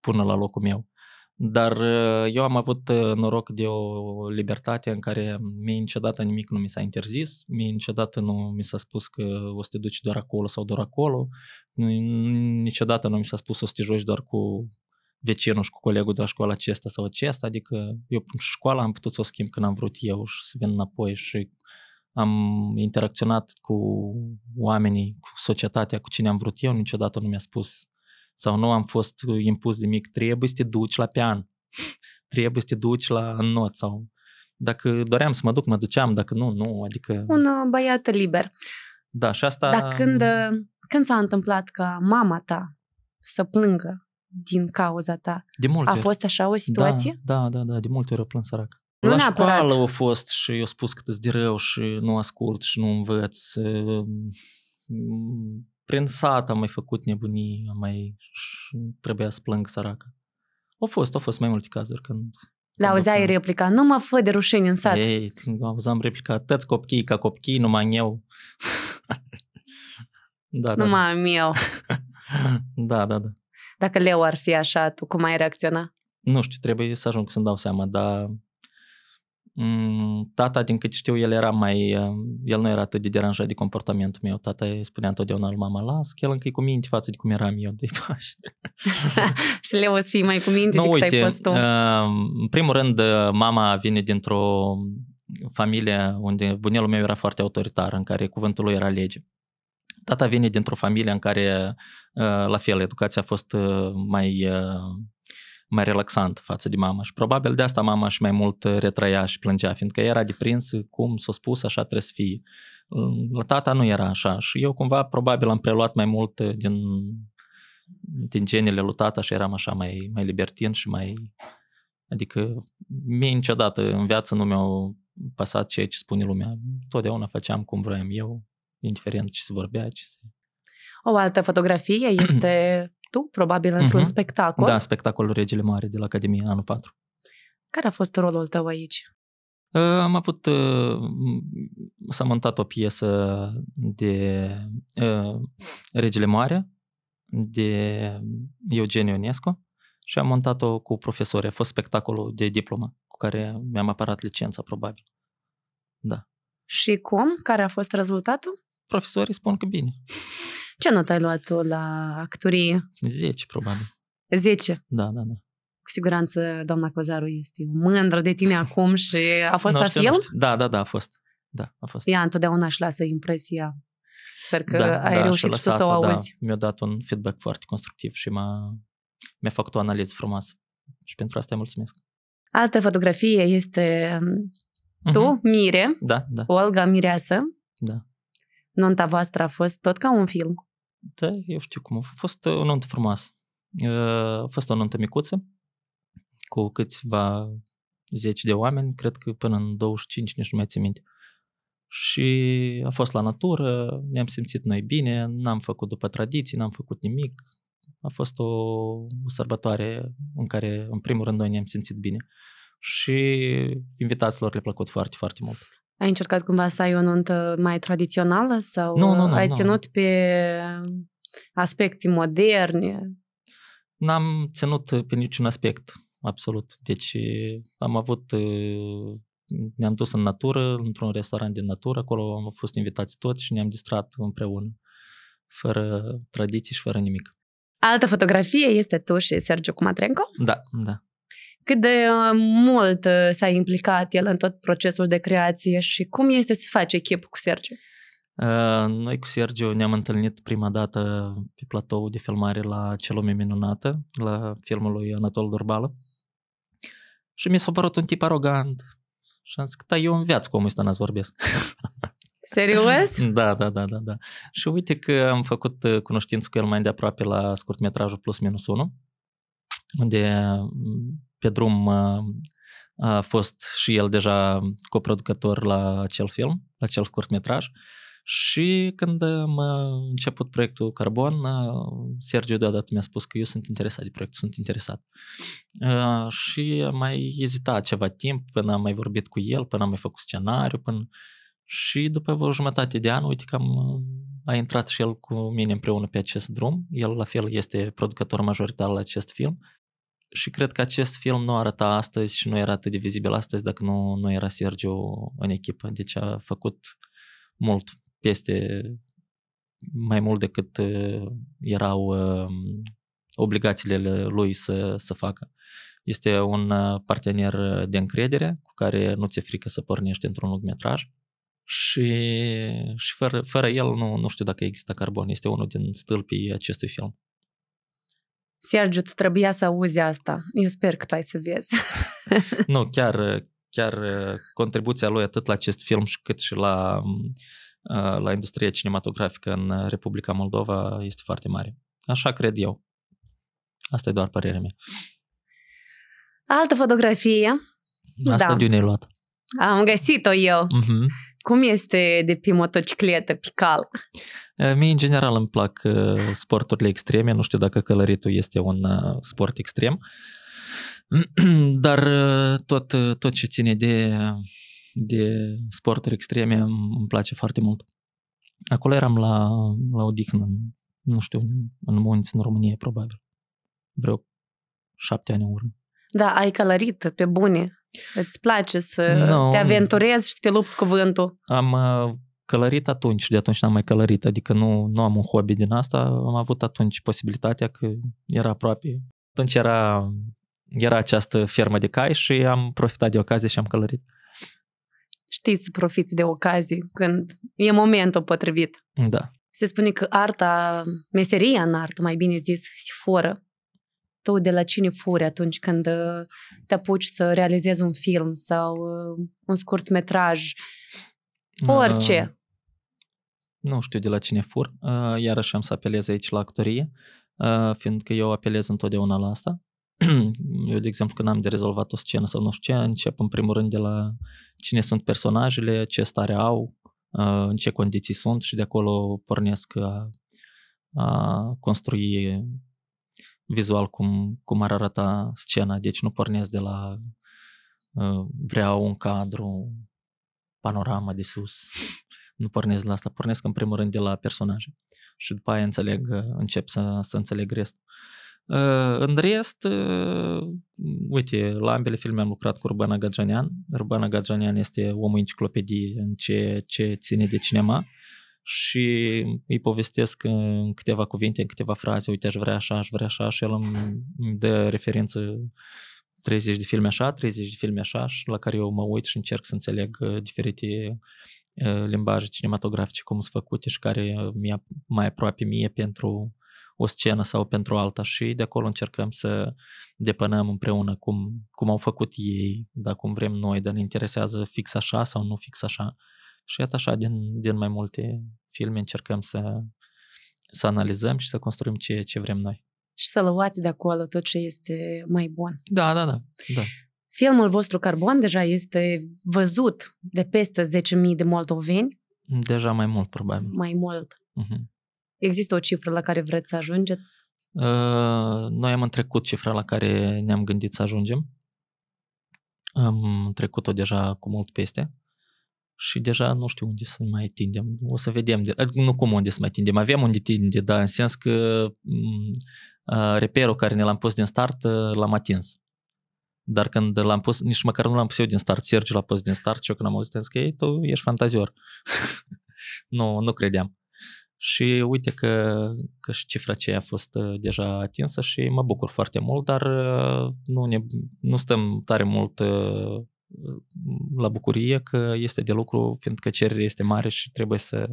pună la locul meu. Dar eu am avut noroc de o libertate în care mie niciodată nimic nu mi s-a interzis, mie niciodată nu mi s-a spus că o să te duci doar acolo sau doar acolo, niciodată nu mi s-a spus să te joci doar cu vecinul și cu colegul de la școală acesta sau acesta, adică eu școala am putut să o schimb când am vrut eu și să vin înapoi și am interacționat cu oamenii, cu societatea, cu cine am vrut eu, niciodată nu mi-a spus sau nu am fost impus de mic, trebuie să te duci la pian, trebuie să te duci la not sau dacă doream să mă duc, mă duceam, dacă nu, nu, adică... Un uh, băiat liber. Da, și asta... Dar când, uh, când s-a întâmplat ca mama ta să plângă din cauza ta. De multe A ori. fost așa o da, situație? Da, da, da, da de multe ori plâns sărac. Nu la neapărat. școală a fost și eu spus că de rău și nu ascult și nu învăț. Ehm, prin sat am mai făcut nebunii, am mai trebuia să plâng săracă. Au fost, au fost mai multe cazuri când... Da, auzeai replica, nu mă fă de rușine în sat. Ei, auzam replica, tăți copchii ca copchii, numai eu. da, da. Numai da. eu. da, da, da. Dacă Leo ar fi așa, tu cum ai reacționa? Nu știu, trebuie să ajung să-mi dau seama, dar mm, tata, din cât știu, el era mai, uh, el nu era atât de deranjat de comportamentul meu. Tata îi spunea întotdeauna lui mama, las că el încă e cu minte față de cum eram eu, de faci. și le o să fii mai cu minte nu, decât uite, ai fost tu. Uh, în primul rând, uh, mama vine dintr-o familie unde bunelul meu era foarte autoritar, în care cuvântul lui era lege. Tata vine dintr-o familie în care, ă, la fel, educația a fost ă, mai, ă, mai relaxant față de mama și probabil de asta mama și mai mult retrăia și plângea, fiindcă era de prins cum s-a spus, așa trebuie să fie. La tata nu era așa și eu cumva probabil am preluat mai mult din, din genele lui tata și eram așa mai, mai libertin și mai... Adică mie niciodată în viață nu mi-au pasat ceea ce spune lumea. Totdeauna făceam cum vroiam eu indiferent ce se vorbea, ce se... O altă fotografie este tu, probabil, într-un uh-huh. spectacol. Da, spectacolul Regele Mare de la Academia anul 4. Care a fost rolul tău aici? Uh, am avut, uh, s-a montat o piesă de uh, Regele Mare de Eugen Ionescu și am montat-o cu profesori. A fost spectacolul de diplomă cu care mi-am aparat licența, probabil. Da. Și cum? Care a fost rezultatul? profesorii spun că bine. Ce notă ai luat tu la actorie? 10, probabil. 10? Da, da, da. Cu siguranță doamna Cozaru este mândră de tine acum și a fost la el? Da, da, da, a fost. Da, a fost. Ea întotdeauna își lasă impresia. Sper că da, ai da, reușit și să o da. auzi. Da. Mi-a dat un feedback foarte constructiv și m-a, mi-a făcut o analiză frumoasă. Și pentru asta îi mulțumesc. Altă fotografie este mm, tu, uh-huh. Mire, da, da. Olga Mireasă. Da nunta voastră a fost tot ca un film. Da, eu știu cum. A fost o nuntă frumoasă. A fost o nuntă ă, micuță, cu câțiva zeci de oameni, cred că până în 25, nici nu mai țin minte. Și a fost la natură, ne-am simțit noi bine, n-am făcut după tradiții, n-am făcut nimic. A fost o, o sărbătoare în care, în primul rând, noi ne-am simțit bine. Și invitaților le-a plăcut foarte, foarte mult. Ai încercat cumva să ai o nuntă mai tradițională sau nu, nu, nu, ai nu. ținut pe aspecte moderne? N-am ținut pe niciun aspect, absolut. Deci am avut, ne-am dus în natură, într-un restaurant din natură, acolo am fost invitați toți și ne-am distrat împreună, fără tradiții și fără nimic. Altă fotografie este tu și Sergiu Cumatrenco? Da, da cât de uh, mult uh, s-a implicat el în tot procesul de creație și cum este să faci echipă cu Sergiu? Uh, noi cu Sergiu ne-am întâlnit prima dată pe platou de filmare la Ce lume minunată, la filmul lui Anatol Durbală. Și mi s-a părut un tip arogant. Și am zis că, da, eu în viață cu omul ăsta n-ați vorbesc. Serios? da, da, da, da, da. Și uite că am făcut cunoștință cu el mai de aproape la scurtmetrajul Plus Minus 1 unde pe drum a fost și el deja coproducător la acel film, la acel scurtmetraj. Și când am început proiectul Carbon, Sergiu deodată mi-a spus că eu sunt interesat de proiect, sunt interesat. Și am mai ezitat ceva timp până am mai vorbit cu el, până am mai făcut scenariu, până și după o jumătate de an, uite că am, a intrat și el cu mine împreună pe acest drum. El la fel este producător majoritar la acest film și cred că acest film nu arăta astăzi și nu era atât de vizibil astăzi dacă nu, nu era Sergio în echipă. Deci a făcut mult peste mai mult decât uh, erau um, obligațiile lui să, să facă. Este un uh, partener de încredere cu care nu ți-e frică să pornești într-un lungmetraj și, și fără, fără el nu, nu știu dacă există carbon. Este unul din stâlpii acestui film. Sergiu, tu trebuia să auzi asta. Eu sper că tu ai să vezi. nu, chiar, chiar contribuția lui atât la acest film cât și la, uh, la industria cinematografică în Republica Moldova este foarte mare. Așa cred eu. Asta e doar părerea mea. Altă fotografie. Asta da. de unde ai luat? Am găsit-o eu. Uh-huh. Cum este de pe motocicletă, pe cal? Mie, în general, îmi plac sporturile extreme. Nu știu dacă călăritul este un sport extrem. Dar tot, tot ce ține de, de sporturi extreme îmi place foarte mult. Acolo eram la, la odihnă, nu știu, în munți, în România, probabil. Vreo șapte ani în urmă. Da, ai călărit pe bune. Îți place să no. te aventurezi și te lupți cu vântul. Am uh, călărit atunci și de atunci n-am mai călărit, adică nu, nu am un hobby din asta, am avut atunci posibilitatea că era aproape. Atunci era, era această fermă de cai și am profitat de ocazie și am călărit. Știi să profiți de ocazii când e momentul potrivit. Da. Se spune că arta, meseria în artă, mai bine zis, se foră tu de la cine furi atunci când uh, te apuci să realizezi un film sau uh, un scurt metraj, orice. Uh, nu știu de la cine fur, uh, iarăși am să apelez aici la actorie, uh, fiindcă eu apelez întotdeauna la asta. eu, de exemplu, când am de rezolvat o scenă sau nu știu ce, încep în primul rând de la cine sunt personajele, ce stare au, uh, în ce condiții sunt și de acolo pornesc a, a construi vizual cum, cum ar arăta scena, deci nu pornesc de la uh, vreau un cadru, panorama de sus, nu pornesc la asta, pornesc în primul rând de la personaje și după aia înțeleg, uh, încep să, să înțeleg restul. Uh, în rest, uite, la ambele filme am lucrat cu Urbana Gajanian. Urbana Gajanian este omul enciclopedie în ce, ce ține de cinema. Uh, și îi povestesc în câteva cuvinte, în câteva fraze, uite, aș vrea așa, aș vrea așa și el îmi dă referință 30 de filme așa, 30 de filme așa și la care eu mă uit și încerc să înțeleg uh, diferite uh, limbaje cinematografice, cum sunt făcute și care mi mai aproape mie pentru o scenă sau pentru alta și de acolo încercăm să depănăm împreună cum, cum au făcut ei, dacă cum vrem noi, dar ne interesează fix așa sau nu fix așa. Și iată așa, din, din mai multe filme încercăm să, să analizăm și să construim ce, ce vrem noi. Și să luați de acolo tot ce este mai bun. Da, da, da. da. Filmul vostru Carbon deja este văzut de peste 10.000 de moldoveni. Deja mai mult, probabil. Mai mult. Uh-huh. Există o cifră la care vreți să ajungeți? Uh, noi am întrecut cifra la care ne-am gândit să ajungem. Am trecut-o deja cu mult peste și deja nu știu unde să mai tindem. O să vedem, de, adică nu cum unde să mai tindem, avem unde tinde, dar în sens că m- reperul care ne l-am pus din start l-am atins. Dar când l-am pus, nici măcar nu l-am pus eu din start, Sergiu l-a pus din start și eu când am auzit, am zis că ei, tu ești fantazior. nu, nu credeam. Și uite că, că și cifra aceea a fost deja atinsă și mă bucur foarte mult, dar nu, ne, nu stăm tare mult la bucurie că este de lucru, fiindcă cererea este mare și trebuie să,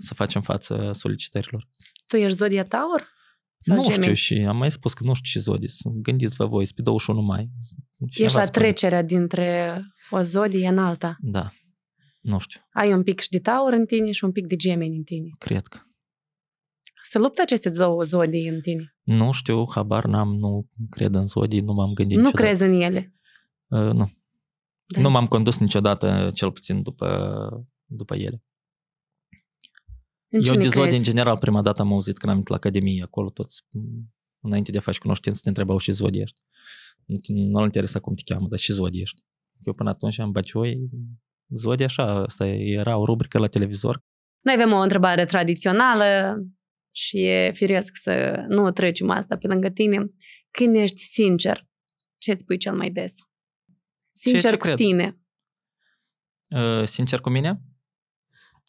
să facem față solicitărilor. Tu ești Zodia Taur? Sau nu gemeni? știu și am mai spus că nu știu ce zodii sunt. Gândiți-vă voi, pe 21 mai. Și ești la spune. trecerea dintre o zodie în alta. Da, nu știu. Ai un pic și de taur în tine și un pic de gemeni în tine. Cred că. Se luptă aceste două zodii în tine? Nu știu, habar n-am, nu cred în zodii, nu m-am gândit Nu niciodată. crezi în ele? Uh, nu. Da. Nu m-am condus niciodată, cel puțin după, după ele. În Eu de zodie, în general, prima dată am auzit când am intrat la Academie, acolo toți, înainte de a faci cunoștință, te întrebau și zodi ești. Nu-l interesa cum te cheamă, dar și zodi ești. Eu până atunci am bacioi, zodi așa, asta era o rubrică la televizor. Noi avem o întrebare tradițională și e firesc să nu trecem asta pe lângă tine. Când ești sincer, ce îți pui cel mai des? Sincer ce cu cred. tine. Uh, sincer cu mine?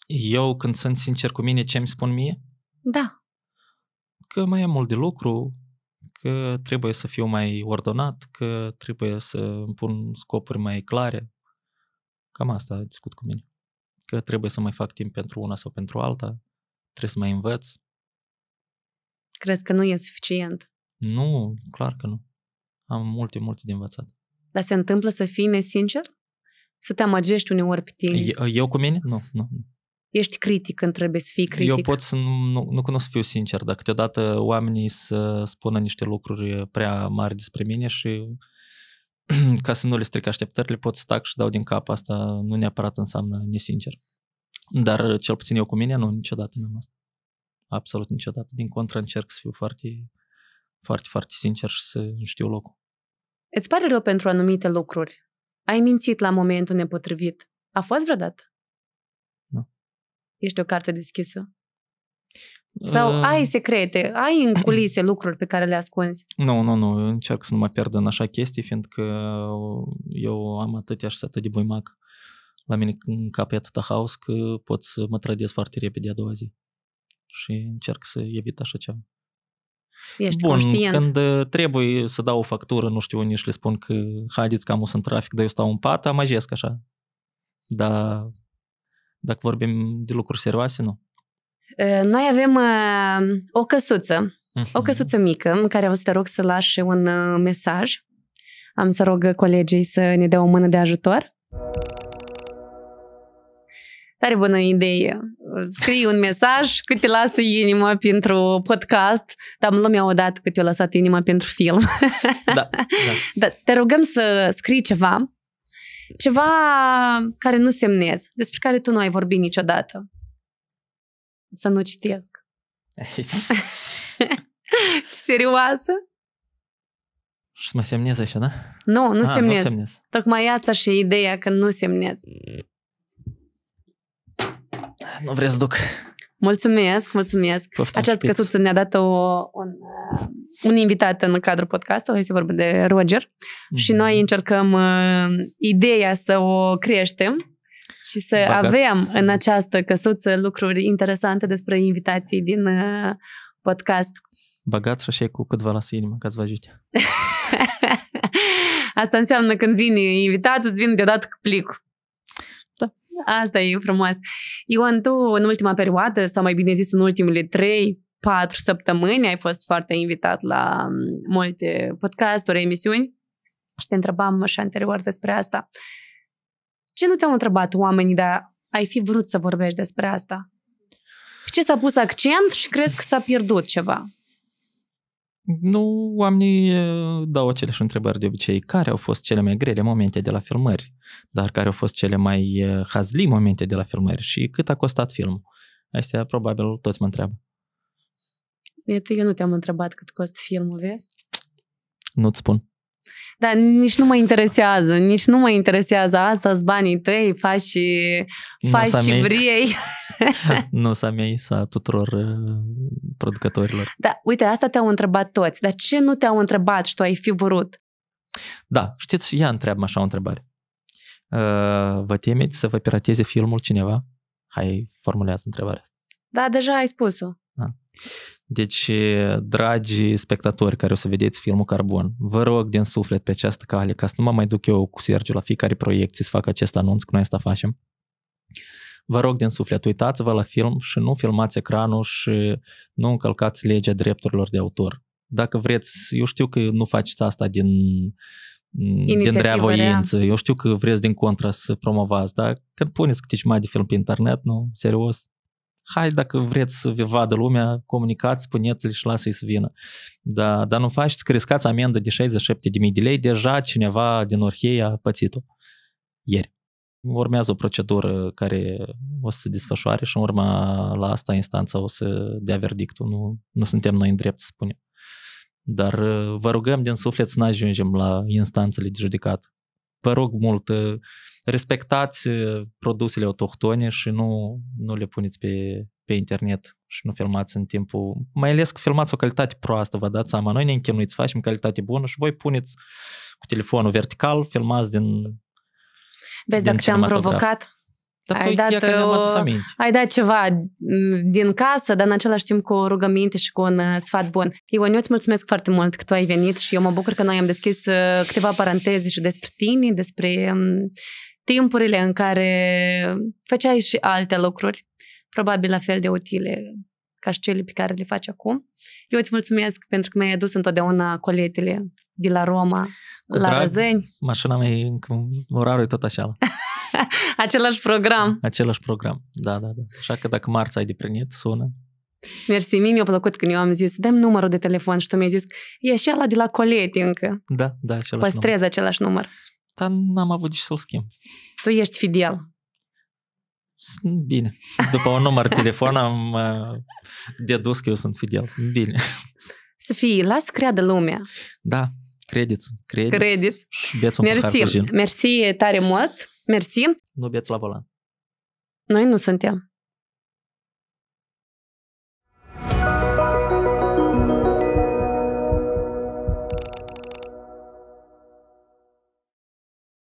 Eu când sunt sincer cu mine, ce îmi spun mie? Da. Că mai am mult de lucru, că trebuie să fiu mai ordonat, că trebuie să îmi pun scopuri mai clare. Cam asta discut cu mine. Că trebuie să mai fac timp pentru una sau pentru alta, trebuie să mai învăț. Crezi că nu e suficient? Nu, clar că nu. Am multe, multe de învățat. Dar se întâmplă să fii nesincer? Să te amăgești uneori pe tine? Eu, eu cu mine? Nu, nu. Ești critic când trebuie să fii critic. Eu pot să nu, nu, nu să fiu sincer, dar câteodată oamenii să spună niște lucruri prea mari despre mine și ca să nu le stric așteptările, pot să tac și dau din cap. Asta nu neapărat înseamnă nesincer. Dar cel puțin eu cu mine nu, niciodată nu am asta. Absolut niciodată. Din contră încerc să fiu foarte, foarte, foarte sincer și să știu locul. Îți pare rău pentru anumite lucruri. Ai mințit la momentul nepotrivit. A fost vreodată? Nu. Ești o carte deschisă? Sau uh... ai secrete, ai în culise lucruri pe care le ascunzi? Nu, nu, nu. Eu încerc să nu mă pierd în așa chestii, fiindcă eu am atâtea și atât de buimac la mine în cap e atâta haos că pot să mă trădesc foarte repede a doua zi. Și încerc să evit așa ceva. Ești Bun, conștient. când uh, trebuie să dau o factură, nu știu, unii și le spun că haideți că am în trafic, dar eu stau în pat, amajesc așa. Dar dacă vorbim de lucruri serioase, nu. Noi avem uh, o căsuță, uh-huh. o mhm. căsuță mică, în care o să te rog să lași un uh, mesaj. Am să rog colegii să ne dea o mână de ajutor. Tare bună idee. Scrii un mesaj cât te lasă inima pentru podcast, dar lumea o dată cât te-a lăsat inima pentru film. Da, da. Dar te rugăm să scrii ceva, ceva care nu semnezi, despre care tu nu ai vorbit niciodată. Să nu citesc. Serioasă? Și să mă semnez așa, da? Nu, nu A, ah, semnez. Nu semnez. Tocmai asta și ideea că nu semnez nu vreți să duc. Mulțumesc, mulțumesc. Poftim Această spiț. căsuță ne-a dat o, un, uh, un invitat în cadrul podcastului, este vorba de Roger, mm-hmm. și mhm. noi încercăm uh, ideea să o creștem și să Bagați. avem în această căsuță lucruri interesante despre invitații din uh, podcast. Băgați și cu câtva la inimă ca să vă ajute. Asta înseamnă când vine invitatul, îți vine deodată cu plicul. Asta e frumos. Ioan, tu în ultima perioadă, sau mai bine zis în ultimele trei, patru săptămâni, ai fost foarte invitat la multe podcasturi, emisiuni și te întrebam și anterior despre asta. Ce nu te-au întrebat oamenii, dar ai fi vrut să vorbești despre asta? ce s-a pus accent și crezi că s-a pierdut ceva? nu oamenii dau aceleași întrebări de obicei. Care au fost cele mai grele momente de la filmări? Dar care au fost cele mai hazli momente de la filmări? Și cât a costat filmul? Astea probabil toți mă întreabă. eu nu te-am întrebat cât costă filmul, vezi? Nu-ți spun. Dar nici nu mă interesează, nici nu mă interesează asta, sunt banii tăi, faci și, faci nu și vriei. nu s-a mei, s-a tuturor uh, producătorilor. Da, uite, asta te-au întrebat toți, dar ce nu te-au întrebat și tu ai fi vrut? Da, știți, ea întreabă așa o întrebare. Uh, vă temeți să vă pirateze filmul cineva? Hai, formulează întrebarea asta. Da, deja ai spus-o. Da. Deci, dragi spectatori care o să vedeți filmul Carbon, vă rog din suflet pe această cale ca să nu mă mai duc eu cu Sergiu la fiecare proiecție să fac acest anunț, că noi asta facem. Vă rog din suflet, uitați-vă la film și nu filmați ecranul și nu încălcați legea drepturilor de autor. Dacă vreți, eu știu că nu faceți asta din, din rea voință, eu știu că vreți din contra să promovați, dar când puneți câte mai de film pe internet, nu, serios, hai dacă vreți să vă vadă lumea, comunicați, spuneți-le și lasă-i să vină. Da, dar nu faceți că riscați amendă de 67.000 de lei, deja cineva din Orhei a pățit-o ieri. Urmează o procedură care o să se desfășoare și în urma la asta instanța o să dea verdictul. Nu, nu suntem noi în drept să spunem. Dar vă rugăm din suflet să ne ajungem la instanțele de judecat. Vă rog mult, respectați uh, produsele autohtone și nu, nu le puneți pe, pe internet și nu filmați în timpul... Mai ales că filmați o calitate proastă, vă dați seama. Noi ne închinuiți, facem calitate bună și voi puneți cu telefonul vertical, filmați din Vezi, din dacă te-am provocat, ai, dat, o, uh, ai dat ceva din casă, dar în același timp cu o rugăminte și cu un uh, sfat bun. Ion, eu îți mulțumesc foarte mult că tu ai venit și eu mă bucur că noi am deschis câteva paranteze și despre tine, despre um, timpurile în care făceai și alte lucruri, probabil la fel de utile ca și cele pe care le faci acum. Eu îți mulțumesc pentru că mi-ai adus întotdeauna coletele de la Roma Cu la drag, Răzeni. Mașina mea e încă, orarul e tot așa. Același program. Același program, da, da, da. Așa că dacă marți ai de prinit, sună. Mersi, mie mi-a plăcut când eu am zis, dăm numărul de telefon și tu mi-ai zis, e și ala de la colet încă. Da, da, același Păstrez număr. același număr. Dar n-am avut nici să-l schimb. Tu ești fidel. Bine. După un număr telefon am uh, dedus că eu sunt fidel. Bine. Să fii, las creadă lumea. Da, credeți, credeți. Credeți. Și beți un Mersi. Mersi tare mult. Mersi. Nu beți la volan. Noi nu suntem.